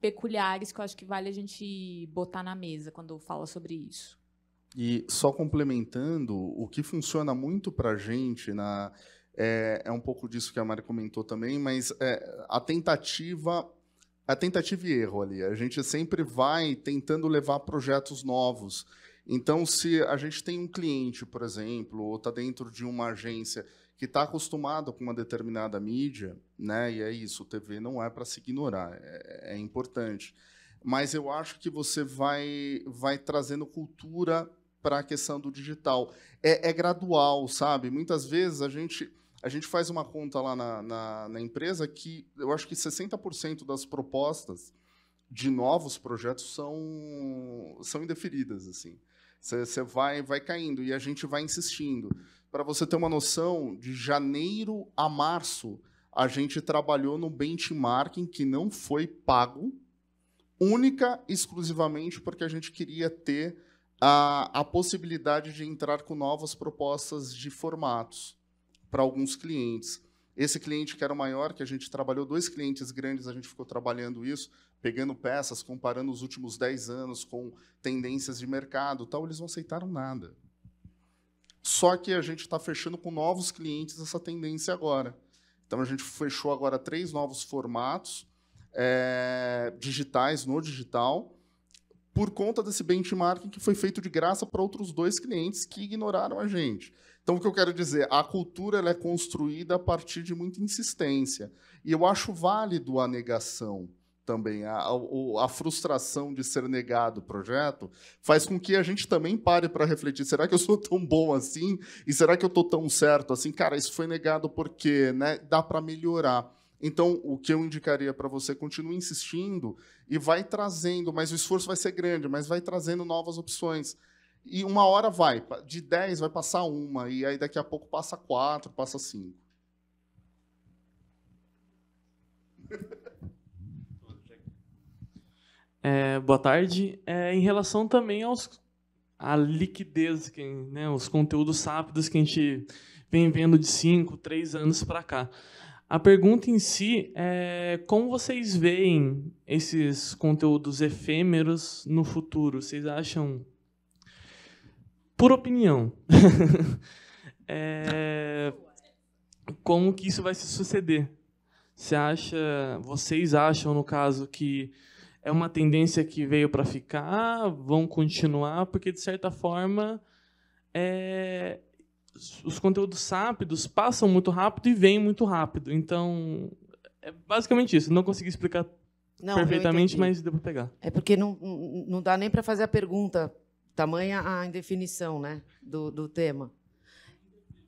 peculiares que eu acho que vale a gente botar na mesa quando fala sobre isso. E só complementando, o que funciona muito para a gente na, é, é, um pouco disso que a Mari comentou também, mas é, a tentativa a tentativa e erro ali. A gente sempre vai tentando levar projetos novos. Então, se a gente tem um cliente, por exemplo, ou está dentro de uma agência que está acostumado com uma determinada mídia, né? E é isso, TV não é para se ignorar, é, é importante. Mas eu acho que você vai, vai trazendo cultura para a questão do digital. É, é, gradual, sabe? Muitas vezes a gente, a gente faz uma conta lá na, na, na empresa que eu acho que 60% das propostas de novos projetos são, são indeferidas, assim. Você vai, vai caindo e a gente vai insistindo. Para você ter uma noção, de janeiro a março, a gente trabalhou no benchmarking que não foi pago, única exclusivamente porque a gente queria ter a, a possibilidade de entrar com novas propostas de formatos para alguns clientes. Esse cliente que era o maior, que a gente trabalhou, dois clientes grandes, a gente ficou trabalhando isso, pegando peças, comparando os últimos 10 anos com tendências de mercado tal, eles não aceitaram nada. Só que a gente está fechando com novos clientes essa tendência agora. Então a gente fechou agora três novos formatos é, digitais no digital por conta desse benchmarking que foi feito de graça para outros dois clientes que ignoraram a gente. Então, o que eu quero dizer, a cultura é construída a partir de muita insistência. E eu acho válido a negação também. A, a, a, frustração de ser negado o projeto faz com que a gente também pare para refletir: será que eu sou tão bom assim? E será que eu estou tão certo assim? Cara, isso foi negado porque né? dá para melhorar. Então, o que eu indicaria para você, continue insistindo e vai trazendo, mas o esforço vai ser grande, mas vai trazendo novas opções. E uma hora vai, de 10 vai passar uma, e aí daqui a pouco passa quatro, passa cinco. É, boa tarde. É, em relação também aos a liquidez, que, né, os conteúdos rápidos que a gente vem vendo de 5, 3 anos para cá. A pergunta em si é como vocês veem esses conteúdos efêmeros no futuro? Vocês acham, por opinião, é, como que isso vai se suceder? Você acha, vocês acham no caso que é uma tendência que veio para ficar, vão continuar, porque de certa forma é, os conteúdos rápidos passam muito rápido e vêm muito rápido. Então, é basicamente isso. Não consegui explicar não, perfeitamente, mas deu para pegar. É porque não, não dá nem para fazer a pergunta, tamanha a indefinição né, do, do tema.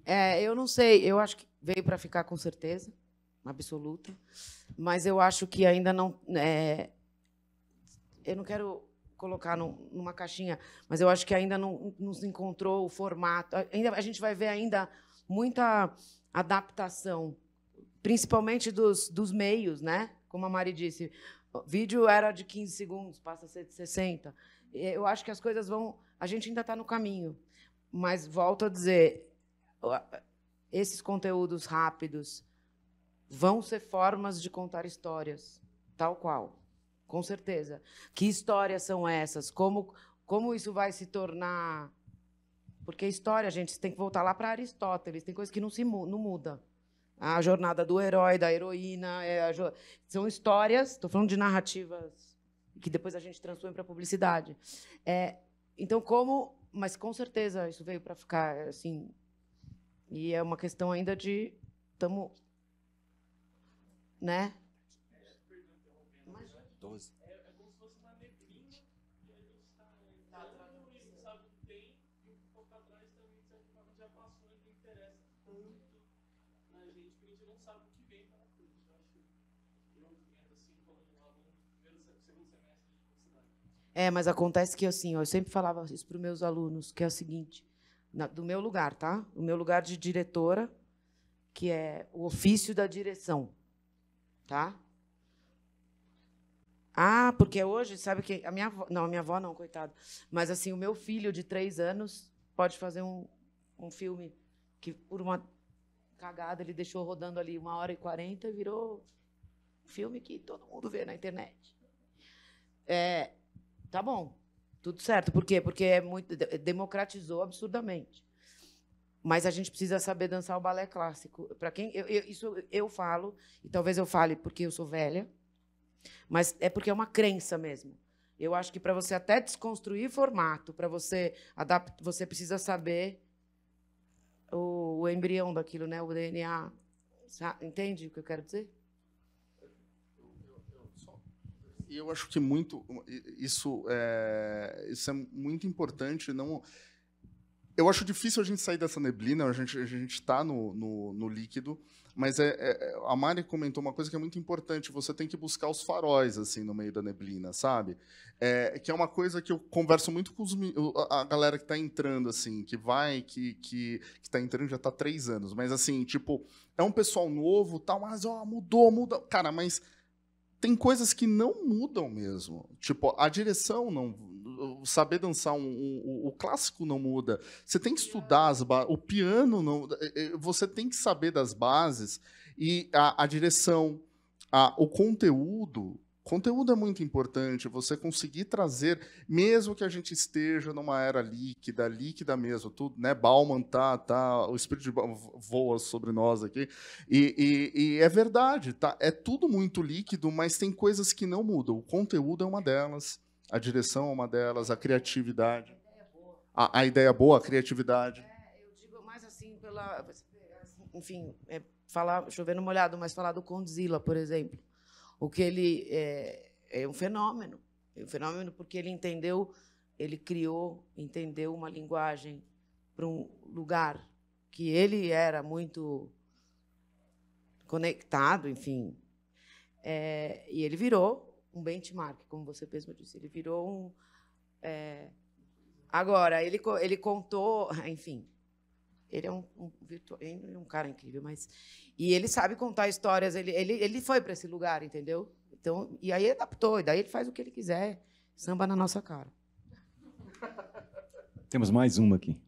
É, eu não sei, eu acho que veio para ficar com certeza, absoluta, mas eu acho que ainda não. É, eu não quero colocar no, numa caixinha, mas eu acho que ainda não, nos se encontrou o formato. Ainda, a gente vai ver ainda muita adaptação, principalmente dos, dos meios, né? Como a Mari disse, o vídeo era de 15 segundos, passa a ser de 60. Eu acho que as coisas vão. A gente ainda está no caminho, mas volto a dizer: esses conteúdos rápidos vão ser formas de contar histórias, tal qual com certeza. Que histórias são essas? Como, como isso vai se tornar. Porque história, gente, tem que voltar lá para Aristóteles, tem coisa que não, se, não muda. A jornada do herói, da heroína, é jo... são histórias, estou falando de narrativas que depois a gente transforma para publicidade. É, então, como. Mas com certeza isso veio para ficar assim. E é uma questão ainda de. Estamos. Né? 12. É, é como se fosse uma neblina e a gente está né? então, tá, e não sabe o que tem, e o que for para trás também, de certa forma, já passou e não interessa tanto uhum. na gente, porque a gente não sabe o que vem para frente. Eu acho que eu entendo assim, falando aluno no primeiro, segundo semestre de universidade. É, mas acontece que assim, eu sempre falava isso para os meus alunos, que é o seguinte, na, do meu lugar, tá? O meu lugar de diretora, que é o ofício da direção, tá? Ah, porque hoje, sabe que a minha avó, não, a minha avó não, coitado, mas assim, o meu filho de três anos pode fazer um, um filme que por uma cagada ele deixou rodando ali uma hora e quarenta e virou um filme que todo mundo vê na internet. É, tá bom, tudo certo. Por quê? Porque é muito, democratizou absurdamente. Mas a gente precisa saber dançar o balé clássico. Para quem eu, eu, isso eu falo e talvez eu fale porque eu sou velha mas é porque é uma crença mesmo. Eu acho que para você até desconstruir formato, para você adaptar, você precisa saber o, o, embrião daquilo, né? O DNA. Entende o que eu quero dizer? E eu, acho que muito isso é, isso é muito importante. Não, eu acho difícil a gente sair dessa neblina. A gente a gente está no, no, no líquido. Mas é, é, é, a Mari comentou uma coisa que é muito importante. Você tem que buscar os faróis assim no meio da neblina, sabe? É, que é uma coisa que eu converso muito com os, a galera que está entrando, assim, que vai, que que está entrando já está há três anos. Mas assim, tipo, é um pessoal novo, tal. Mas ó, mudou, mudou, cara. Mas tem coisas que não mudam mesmo. Tipo, a direção não, saber dançar um, um, um, o clássico não muda. Você tem que estudar as o piano não, é, é, você tem que saber das bases e a, a direção, a, o conteúdo. Conteúdo é muito importante, você conseguir trazer, mesmo que a gente esteja numa era líquida, líquida mesmo, tudo, né? Bauman tá, tá, o espírito de Bauman voa sobre nós aqui. E, e, e é verdade, tá? É tudo muito líquido, mas tem coisas que não mudam. O conteúdo é uma delas. A direção é uma delas, a criatividade. A, a ideia boa, a criatividade. É, eu digo mais assim, pela. Enfim, é falar, chover no molhado, mas falar do Condzilla, por exemplo. O que ele. É, é um fenômeno. É um fenômeno porque ele entendeu, ele criou, entendeu uma linguagem para um lugar que ele era muito conectado, enfim. É, e ele virou um benchmark, como você mesmo disse. Ele virou um. É... Agora, ele, ele contou, enfim, ele é um, um, ele é um cara incrível, mas. E ele sabe contar histórias, ele, ele, ele foi para esse lugar, entendeu? Então, e aí adaptou, e daí ele faz o que ele quiser, samba na nossa cara. Temos mais uma aqui.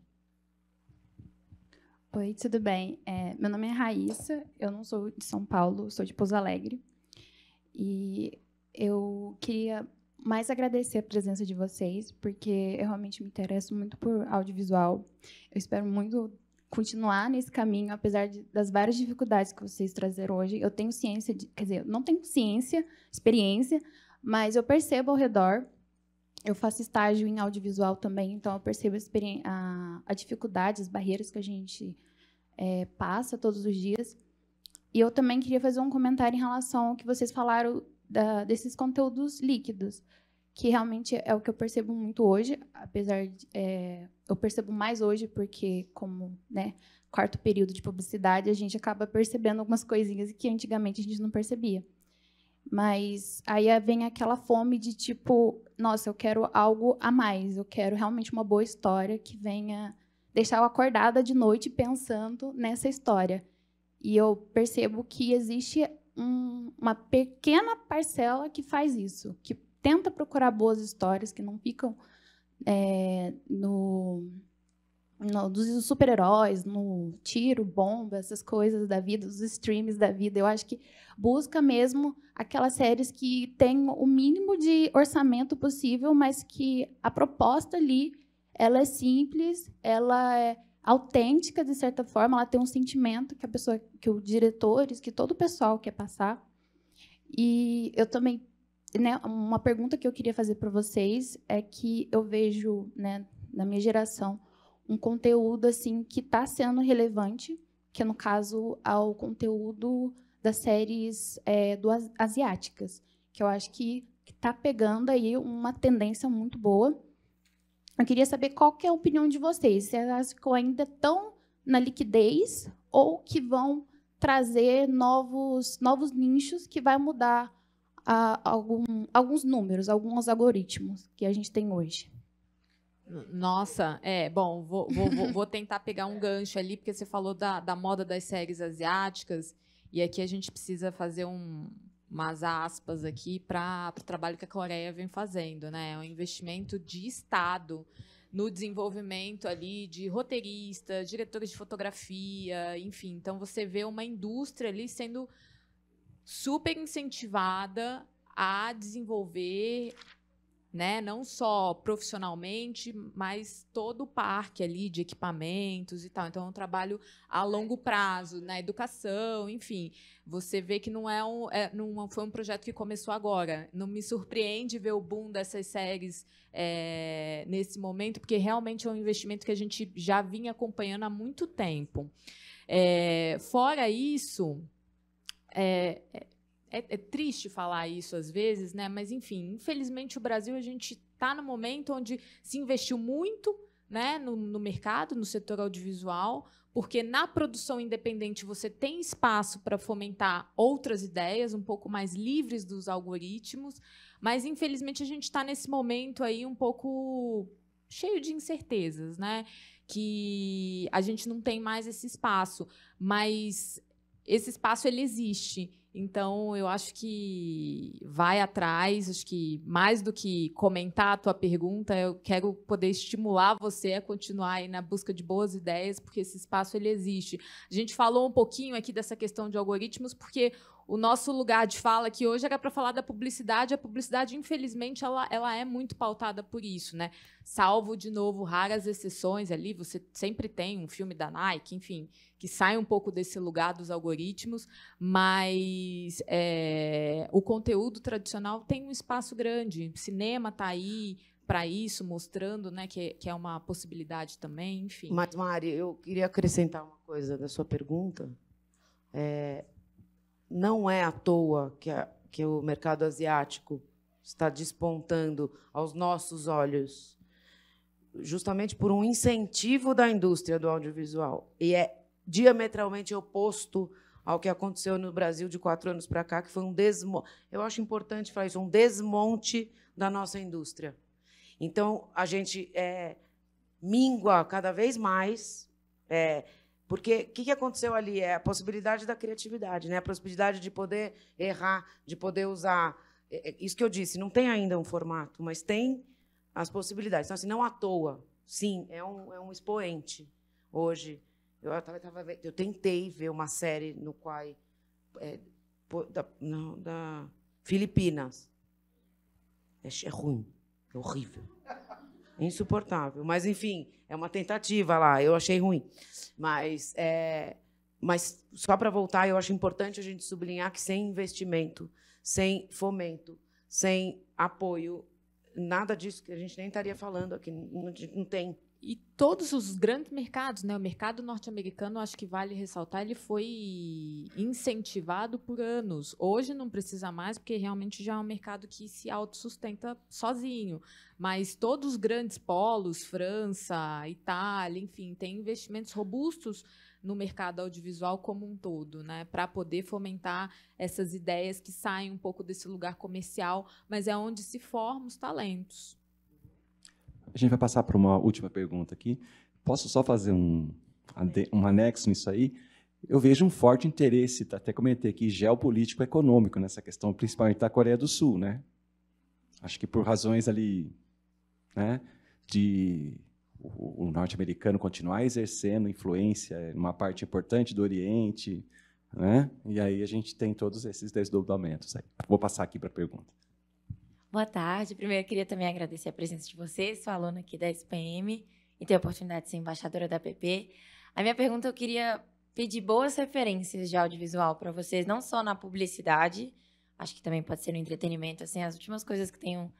Oi, tudo bem? É, meu nome é Raíssa, eu não sou de São Paulo, sou de Pouso Alegre. E eu queria mais agradecer a presença de vocês, porque eu realmente me interesso muito por audiovisual. Eu espero muito continuar nesse caminho, apesar de, das várias dificuldades que vocês trazeram hoje. Eu tenho ciência, de, quer dizer, eu não tenho ciência, experiência, mas eu percebo ao redor. Eu faço estágio em audiovisual também, então eu percebo a, a dificuldade, as barreiras que a gente é, passa todos os dias. E eu também queria fazer um comentário em relação ao que vocês falaram da, desses conteúdos líquidos, que realmente é o que eu percebo muito hoje, apesar de, é, eu percebo mais hoje porque como né, quarto período de publicidade a gente acaba percebendo algumas coisinhas que antigamente a gente não percebia. Mas aí vem aquela fome de tipo, nossa, eu quero algo a mais, eu quero realmente uma boa história que venha deixar eu acordada de noite pensando nessa história. E eu percebo que existe um, uma pequena parcela que faz isso, que tenta procurar boas histórias que não ficam é, no, no, dos super-heróis, no tiro, bomba, essas coisas da vida, dos streams da vida. Eu acho que busca mesmo aquelas séries que têm o mínimo de orçamento possível, mas que a proposta ali ela é simples, ela é autêntica, de certa forma, ela tem um sentimento que a pessoa, que os diretores, que todo o pessoal quer passar. E eu também, né, uma pergunta que eu queria fazer para vocês é que eu vejo, né, na minha geração, um conteúdo assim que está sendo relevante, que é no caso ao conteúdo das séries é, do, asiáticas, que eu acho que está pegando aí uma tendência muito boa eu queria saber qual que é a opinião de vocês, se elas ficam ainda tão na liquidez ou que vão trazer novos, novos nichos que vai mudar a, algum, alguns números, alguns algoritmos que a gente tem hoje. Nossa, é, bom, vou, vou, vou tentar pegar um gancho ali, porque você falou da, da moda das séries asiáticas, e aqui a gente precisa fazer um, umas aspas aqui para o trabalho que a Coreia vem fazendo, né? É um investimento de Estado no desenvolvimento ali de roteiristas, diretores de fotografia, enfim. Então você vê uma indústria ali sendo super incentivada a desenvolver né? Não só profissionalmente, mas todo o parque ali de equipamentos e tal. Então, é um trabalho a longo prazo, na educação, enfim. Você vê que não é um. É, não é foi um projeto que começou agora. Não me surpreende ver o boom dessas séries é, nesse momento, porque realmente é um investimento que a gente já vinha acompanhando há muito tempo. É, fora isso. É, é, é, triste falar isso às vezes, né? Mas enfim, infelizmente o Brasil a gente está no momento onde se investiu muito, né, no, no mercado, no setor audiovisual, porque na produção independente você tem espaço para fomentar outras ideias um pouco mais livres dos algoritmos, mas infelizmente a gente está nesse momento aí um pouco cheio de incertezas, né? Que a gente não tem mais esse espaço, mas esse espaço ele existe então, eu acho que vai atrás, acho que mais do que comentar a tua pergunta, eu quero poder estimular você a continuar aí na busca de boas ideias, porque esse espaço ele existe. A gente falou um pouquinho aqui dessa questão de algoritmos, porque o nosso lugar de fala é que hoje é era para falar da publicidade, a publicidade, infelizmente, ela, ela é muito pautada por isso, né? Salvo, de novo, raras exceções ali, você sempre tem um filme da Nike, enfim, que sai um pouco desse lugar dos algoritmos, mas é, o conteúdo tradicional tem um espaço grande. O cinema está aí, para isso, mostrando né, que, é, que, é uma possibilidade também, enfim. Mas, Mari, eu queria acrescentar uma coisa da sua pergunta. É, não é à toa que, a, que o mercado asiático está despontando aos nossos olhos, justamente por um incentivo da indústria do audiovisual. E é diametralmente oposto ao que aconteceu no Brasil de quatro anos para cá, que foi um desmonte. Eu acho importante falar isso, um desmonte da nossa indústria. Então, a gente é, mingua cada vez mais. É, porque o que, que aconteceu ali? É a possibilidade da criatividade, né? a possibilidade de poder errar, de poder usar. É, é isso que eu disse, não tem ainda um formato, mas tem as possibilidades. Então, assim, não à toa. Sim, é um, é um expoente hoje. Eu, tava, tava, eu tentei ver uma série no qual. É, da, não, da Filipinas. É, é ruim, é horrível. Insuportável. Mas, enfim, é uma tentativa lá. Eu achei ruim. Mas, é, mas só para voltar, eu acho importante a gente sublinhar que sem investimento, sem fomento, sem apoio, nada disso que a gente nem estaria falando aqui. Não, não tem e todos os grandes mercados, né? O mercado norte-americano, acho que vale ressaltar, ele foi incentivado por anos. Hoje não precisa mais, porque realmente já é um mercado que se autossustenta sozinho. Mas todos os grandes polos, França, Itália, enfim, têm investimentos robustos no mercado audiovisual como um todo, né? Para poder fomentar essas ideias que saem um pouco desse lugar comercial, mas é onde se formam os talentos. A gente vai passar para uma última pergunta aqui. Posso só fazer um, um anexo nisso aí? Eu vejo um forte interesse, até comentei aqui, geopolítico econômico nessa questão, principalmente da Coreia do Sul, né? Acho que por razões ali, né, de o, norte-americano continuar exercendo influência em uma parte importante do Oriente, né? E aí a gente tem todos esses desdobramentos aí. Vou passar aqui para a pergunta. Boa tarde. Primeiro, eu queria também agradecer a presença de vocês, sou aluna aqui da SPM e tenho a oportunidade de ser embaixadora da PP. A minha pergunta, eu queria pedir boas referências de audiovisual para vocês, não só na publicidade, acho que também pode ser no entretenimento, assim, as últimas coisas que tenham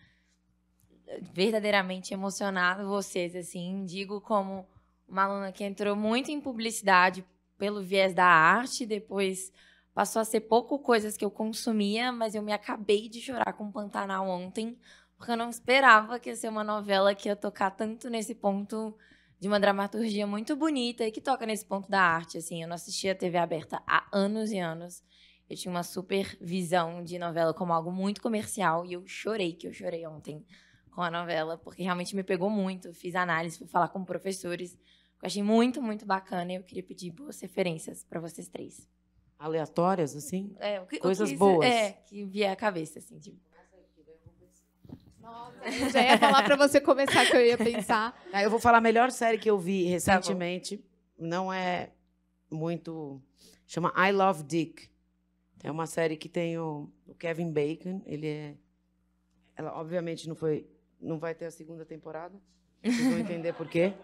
eh, verdadeiramente emocionado vocês, assim, digo como uma aluna que entrou muito em publicidade pelo viés da arte, depois Passou a ser pouco coisas que eu consumia, mas eu me acabei de chorar com Pantanal ontem, porque eu não esperava que ia ser uma novela que ia tocar tanto nesse ponto de uma dramaturgia muito bonita e que toca nesse ponto da arte, assim. Eu não assistia TV aberta há anos e anos. Eu tinha uma super visão de novela como algo muito comercial e eu chorei que eu chorei ontem com a novela, porque realmente me pegou muito. Fiz análise, fui falar com professores. Eu achei muito, muito bacana e eu queria pedir boas referências para vocês três. Aleatórias, assim? É, que, Coisas que, boas. É, que vier à cabeça, assim. Tipo. Nossa, eu já ia falar para você começar que eu ia pensar. Eu vou falar a melhor série que eu vi tá recentemente. Tá não é muito. Chama I Love Dick. É uma série que tem o, o Kevin Bacon. Ele é. Ela, obviamente, não foi. Não vai ter a segunda temporada. Vocês vão entender por quê.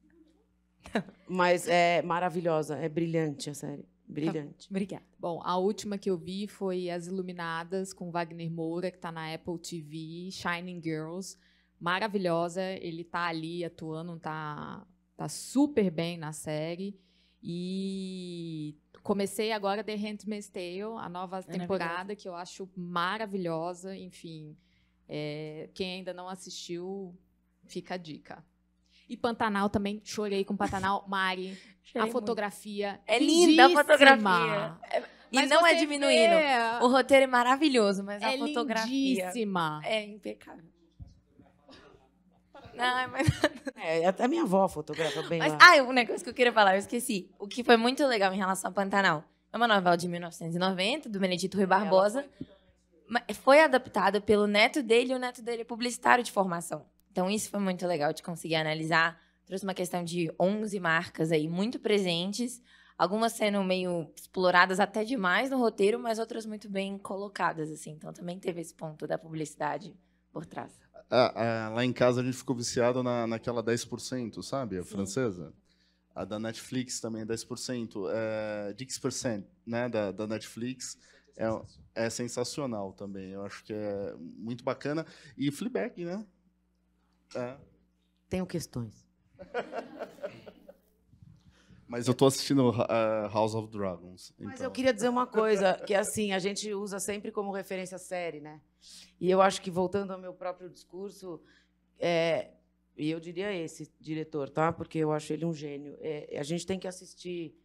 Mas é maravilhosa, é brilhante a série. Tá, Brilhante. Tá, obrigada. Bom, a última que eu vi foi As Iluminadas, com Wagner Moura, que está na Apple TV, Shining Girls. Maravilhosa, ele está ali atuando, está tá super bem na série. E comecei agora The Handmaid's Tale, a nova é temporada, que eu acho maravilhosa. Enfim, é, quem ainda não assistiu, fica a dica. E Pantanal também, chorei com Pantanal. Mari, a fotografia. É lindíssima. linda a fotografia. É, e mas não é diminuindo. Vê... O roteiro é maravilhoso, mas é a fotografia. Lindíssima. É impecável. Não, é mas... é, até minha avó fotografa bem. Mas, lá. Ah, um negócio que eu queria falar, eu esqueci. O que foi muito legal em relação a Pantanal. É uma novela de 1990, do Benedito Rui Barbosa. Foi adaptada pelo neto dele, e o neto dele é publicitário de formação. Então, isso foi muito legal de conseguir analisar. Trouxe uma questão de 11 marcas aí muito presentes, algumas sendo meio exploradas até demais no roteiro, mas outras muito bem colocadas, assim. Então, também teve esse ponto da publicidade por trás. Ah, ah, lá em casa a gente ficou viciado na, naquela 10%, sabe? A Sim. francesa. A da Netflix também é 10%. É, 10%, né? Da, da Netflix. É, é, é sensacional também. Eu acho que é muito bacana. E Fleabag, né? É. Tenho questões. Mas eu estou assistindo uh, House of Dragons. Mas eu então. queria dizer uma coisa, que assim, a gente usa sempre como referência série, né? E eu acho que, voltando ao meu próprio discurso, é, e eu diria esse diretor, tá? Porque eu acho ele um gênio. É, a gente tem que assistir...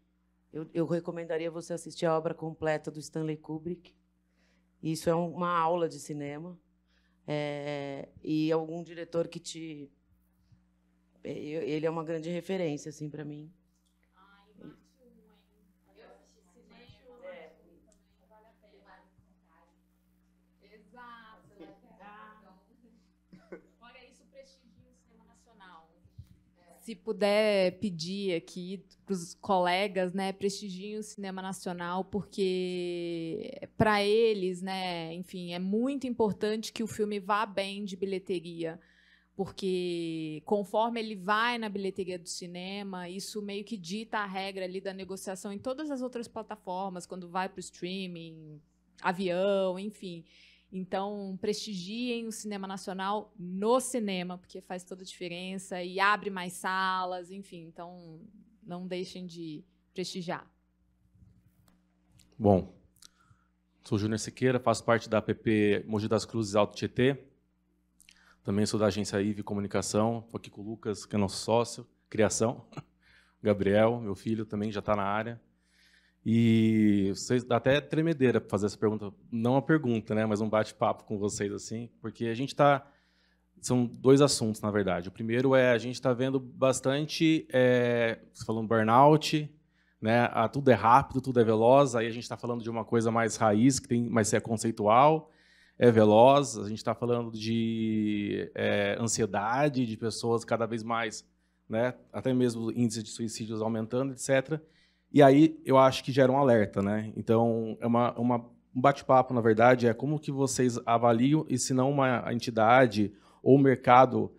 Eu, eu recomendaria você assistir a obra completa do Stanley Kubrick. Isso é uma aula de cinema. É, e algum diretor que te. É, ele é uma grande referência, assim, para mim. se puder pedir aqui para os colegas, né, prestigiem o cinema nacional, porque para eles, né, enfim, é muito importante que o filme vá bem de bilheteria, porque conforme ele vai na bilheteria do cinema, isso meio que dita a regra ali da negociação em todas as outras plataformas, quando vai para o streaming, avião, enfim. Então, prestigiem o cinema nacional no cinema, porque faz toda a diferença e abre mais salas, enfim. Então, não deixem de prestigiar. Bom, sou Júnior Siqueira, faço parte da APP Mogi das Cruzes Alto Tietê. Também sou da agência IVE Comunicação. Estou aqui com o Lucas, que é nosso sócio, criação. Gabriel, meu filho, também já está na área. E vocês dá até tremedeira para fazer essa pergunta, não uma pergunta, né, mas um bate-papo com vocês assim, porque a gente está são dois assuntos na verdade. O primeiro é a gente está vendo bastante é, falando burnout, né, tudo é rápido, tudo é veloz. Aí a gente está falando de uma coisa mais raiz que tem, mas é conceitual, é veloz. A gente está falando de é, ansiedade de pessoas cada vez mais, né, até mesmo índice de suicídios aumentando, etc. E aí eu acho que gera um alerta, né? Então, é uma, uma um bate-papo, na verdade, é como que vocês avaliam, e se não uma entidade ou mercado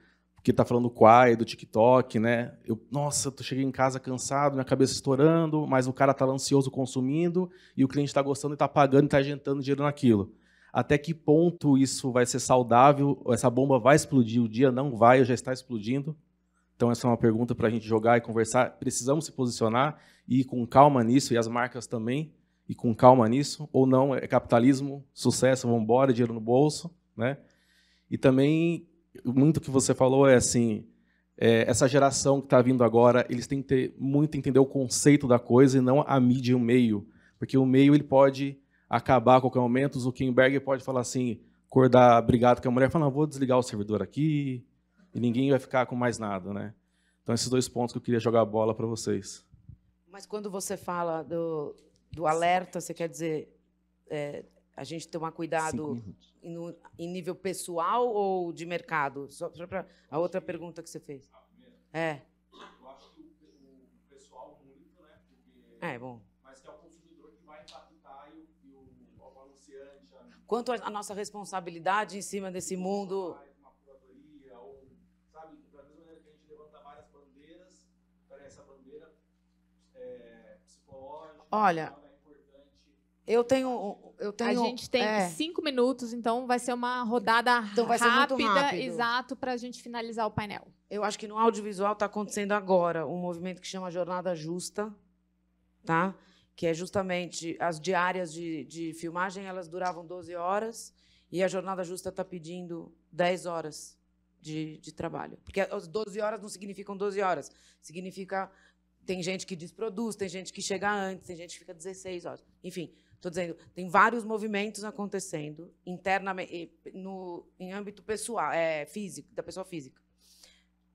que está falando Quai, do TikTok, né? Eu, nossa, eu cheguei em casa cansado, minha cabeça estourando, mas o cara está ansioso consumindo e o cliente está gostando e está pagando e está agentando dinheiro naquilo. Até que ponto isso vai ser saudável? Essa bomba vai explodir? O dia não vai, já está explodindo. Então, essa é uma pergunta para a gente jogar e conversar. Precisamos se posicionar e ir com calma nisso, e as marcas também, e com calma nisso, ou não, é capitalismo, sucesso, vamos embora, dinheiro no bolso. Né? E também, muito que você falou é assim, é, essa geração que está vindo agora, eles têm que ter muito entender o conceito da coisa e não a mídia e o meio. Porque o meio ele pode acabar a qualquer momento, o Zuckerberg pode falar assim, acordar obrigado com a mulher, falar, não, vou desligar o servidor aqui, e ninguém vai ficar com mais nada, né? Então, esses dois pontos que eu queria jogar a bola para vocês. Mas quando você fala do, do alerta, você quer dizer é, a gente tomar cuidado em, em, nível pessoal ou de mercado? Só para a outra pergunta que você fez. A primeira? É. Eu acho que o, muito, né? É, bom. Mas que é o consumidor que vai impactar e o, e o, o anunciante. A... Quanto à nossa responsabilidade em cima desse mundo. Vai Olha, eu tenho. Eu tenho a gente tem é. cinco minutos, então vai ser uma rodada então vai rápida, ser exato, para a gente finalizar o painel. Eu acho que no audiovisual está acontecendo agora um movimento que chama Jornada Justa, tá? que é justamente as diárias de, de filmagem, elas duravam 12 horas, e a Jornada Justa está pedindo 10 horas de, de trabalho. Porque as 12 horas não significam 12 horas, significa tem gente que desproduz, tem gente que chega antes, tem gente que fica 16 horas. Enfim, estou dizendo, tem vários movimentos acontecendo internamente, no, em âmbito pessoal, é, físico, da pessoa física,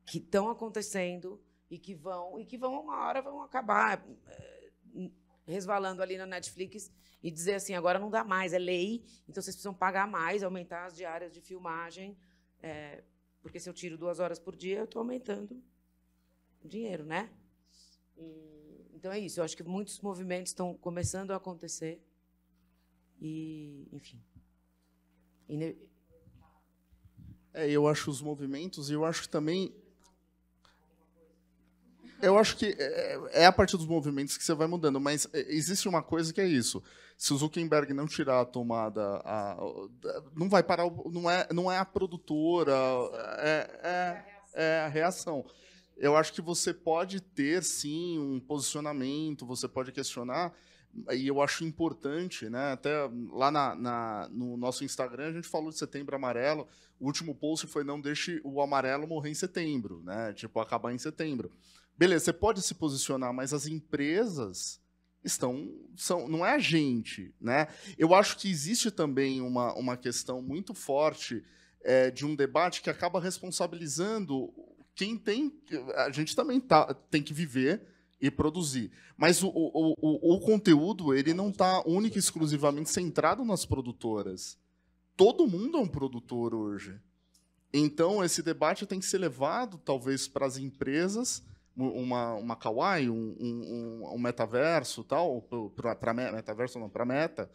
que estão acontecendo e que vão, e que vão uma hora vão acabar é, resvalando ali na Netflix e dizer assim, agora não dá mais, é lei, então vocês precisam pagar mais, aumentar as diárias de filmagem, é, porque se eu tiro duas horas por dia, eu estou aumentando o dinheiro, né? E, então é isso. Eu acho que muitos movimentos estão começando a acontecer. E, enfim. E... É, eu acho os movimentos, e eu acho que também. Eu acho que é, é, é a partir dos movimentos que você vai mudando, mas é, existe uma coisa que é isso. Se o Zuckerberg não tirar a tomada, a, não vai parar, não é, não é a produtora, é, é, é a reação eu acho que você pode ter sim um posicionamento, você pode questionar, e eu acho importante, né? Até lá na, na, no nosso Instagram a gente falou de setembro amarelo. O último post foi não deixe o amarelo morrer em setembro, né? Tipo, acabar em setembro. Beleza, você pode se posicionar, mas as empresas estão. são Não é a gente, né? Eu acho que existe também uma, uma questão muito forte é, de um debate que acaba responsabilizando quem tem. A gente também tá, tem que viver e produzir. Mas o, o, o, o conteúdo ele não está único e exclusivamente centrado nas produtoras. Todo mundo é um produtor hoje. Então, esse debate tem que ser levado, talvez, para as empresas, uma, uma Kawaii, um, um, um metaverso, tal, para metaverso não, para meta,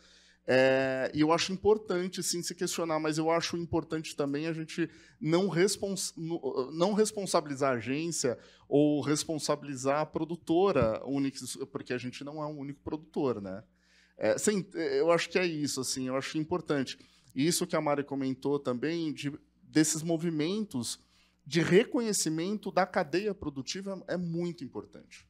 é, e eu acho importante, sim, se questionar, mas eu acho importante também a gente não, respons não responsabilizar a agência ou responsabilizar a produtora Unix, porque a gente não é um único produtor, né? É, sim, eu acho que é isso, assim, eu acho importante. E isso que a Mari comentou também, de, desses movimentos de reconhecimento da cadeia produtiva é muito importante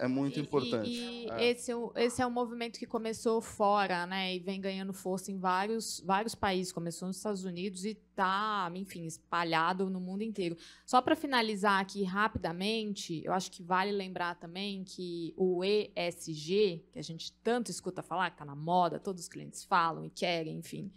é muito e, importante. E, e é. Esse, é esse é um movimento que começou fora, né? E vem ganhando força em vários, vários países. Começou nos Estados Unidos e tá, enfim, espalhado no mundo inteiro. Só para finalizar aqui rapidamente, eu acho que vale lembrar também que o ESG, que a gente tanto escuta falar, que tá na moda, todos os clientes falam e querem, enfim.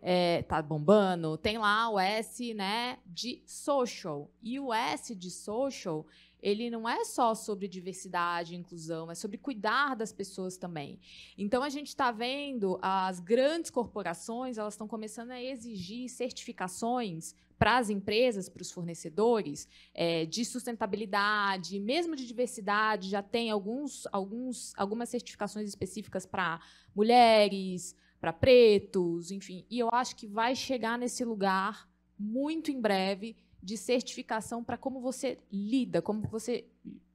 É, tá bombando. Tem lá o S, né, de social. E o S de social ele não é só sobre diversidade e inclusão, é sobre cuidar das pessoas também. Então a gente está vendo as grandes corporações, elas estão começando a exigir certificações para as empresas, para os fornecedores, é, de sustentabilidade, mesmo de diversidade, já tem alguns, alguns, algumas certificações específicas para mulheres, para pretos, enfim. E eu acho que vai chegar nesse lugar muito em breve de certificação para como você lida, como você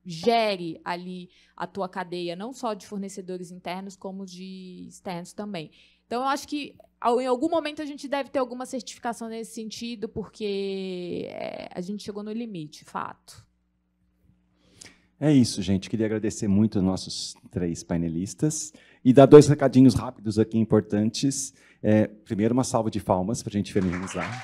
gere ali a tua cadeia, não só de fornecedores internos, como de externos também. Então, eu acho que em algum momento a gente deve ter alguma certificação nesse sentido, porque é, a gente chegou no limite, fato. É isso, gente. Queria agradecer muito aos nossos três painelistas e dar dois recadinhos rápidos aqui importantes. É, primeiro, uma salva de palmas para a gente finalizar.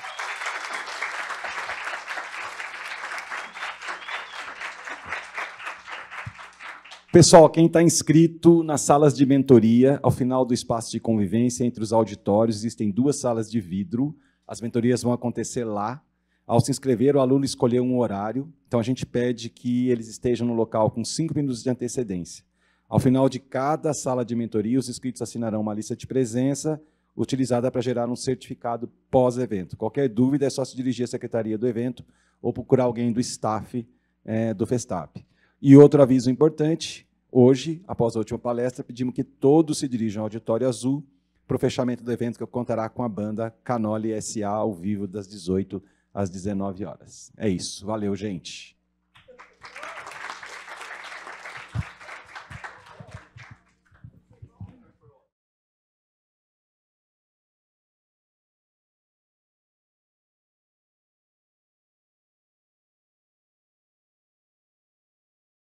Pessoal, quem está inscrito nas salas de mentoria, ao final do espaço de convivência, entre os auditórios, existem duas salas de vidro. As mentorias vão acontecer lá. Ao se inscrever, o aluno escolheu um horário, então a gente pede que eles estejam no local com cinco minutos de antecedência. Ao final de cada sala de mentoria, os inscritos assinarão uma lista de presença utilizada para gerar um certificado pós-evento. Qualquer dúvida é só se dirigir à secretaria do evento ou procurar alguém do staff é, do Festap. E outro aviso importante: hoje, após a última palestra, pedimos que todos se dirijam ao Auditório Azul para o fechamento do evento que contará com a banda Canoli SA ao vivo das 18 às 19 horas. É isso. Valeu, gente.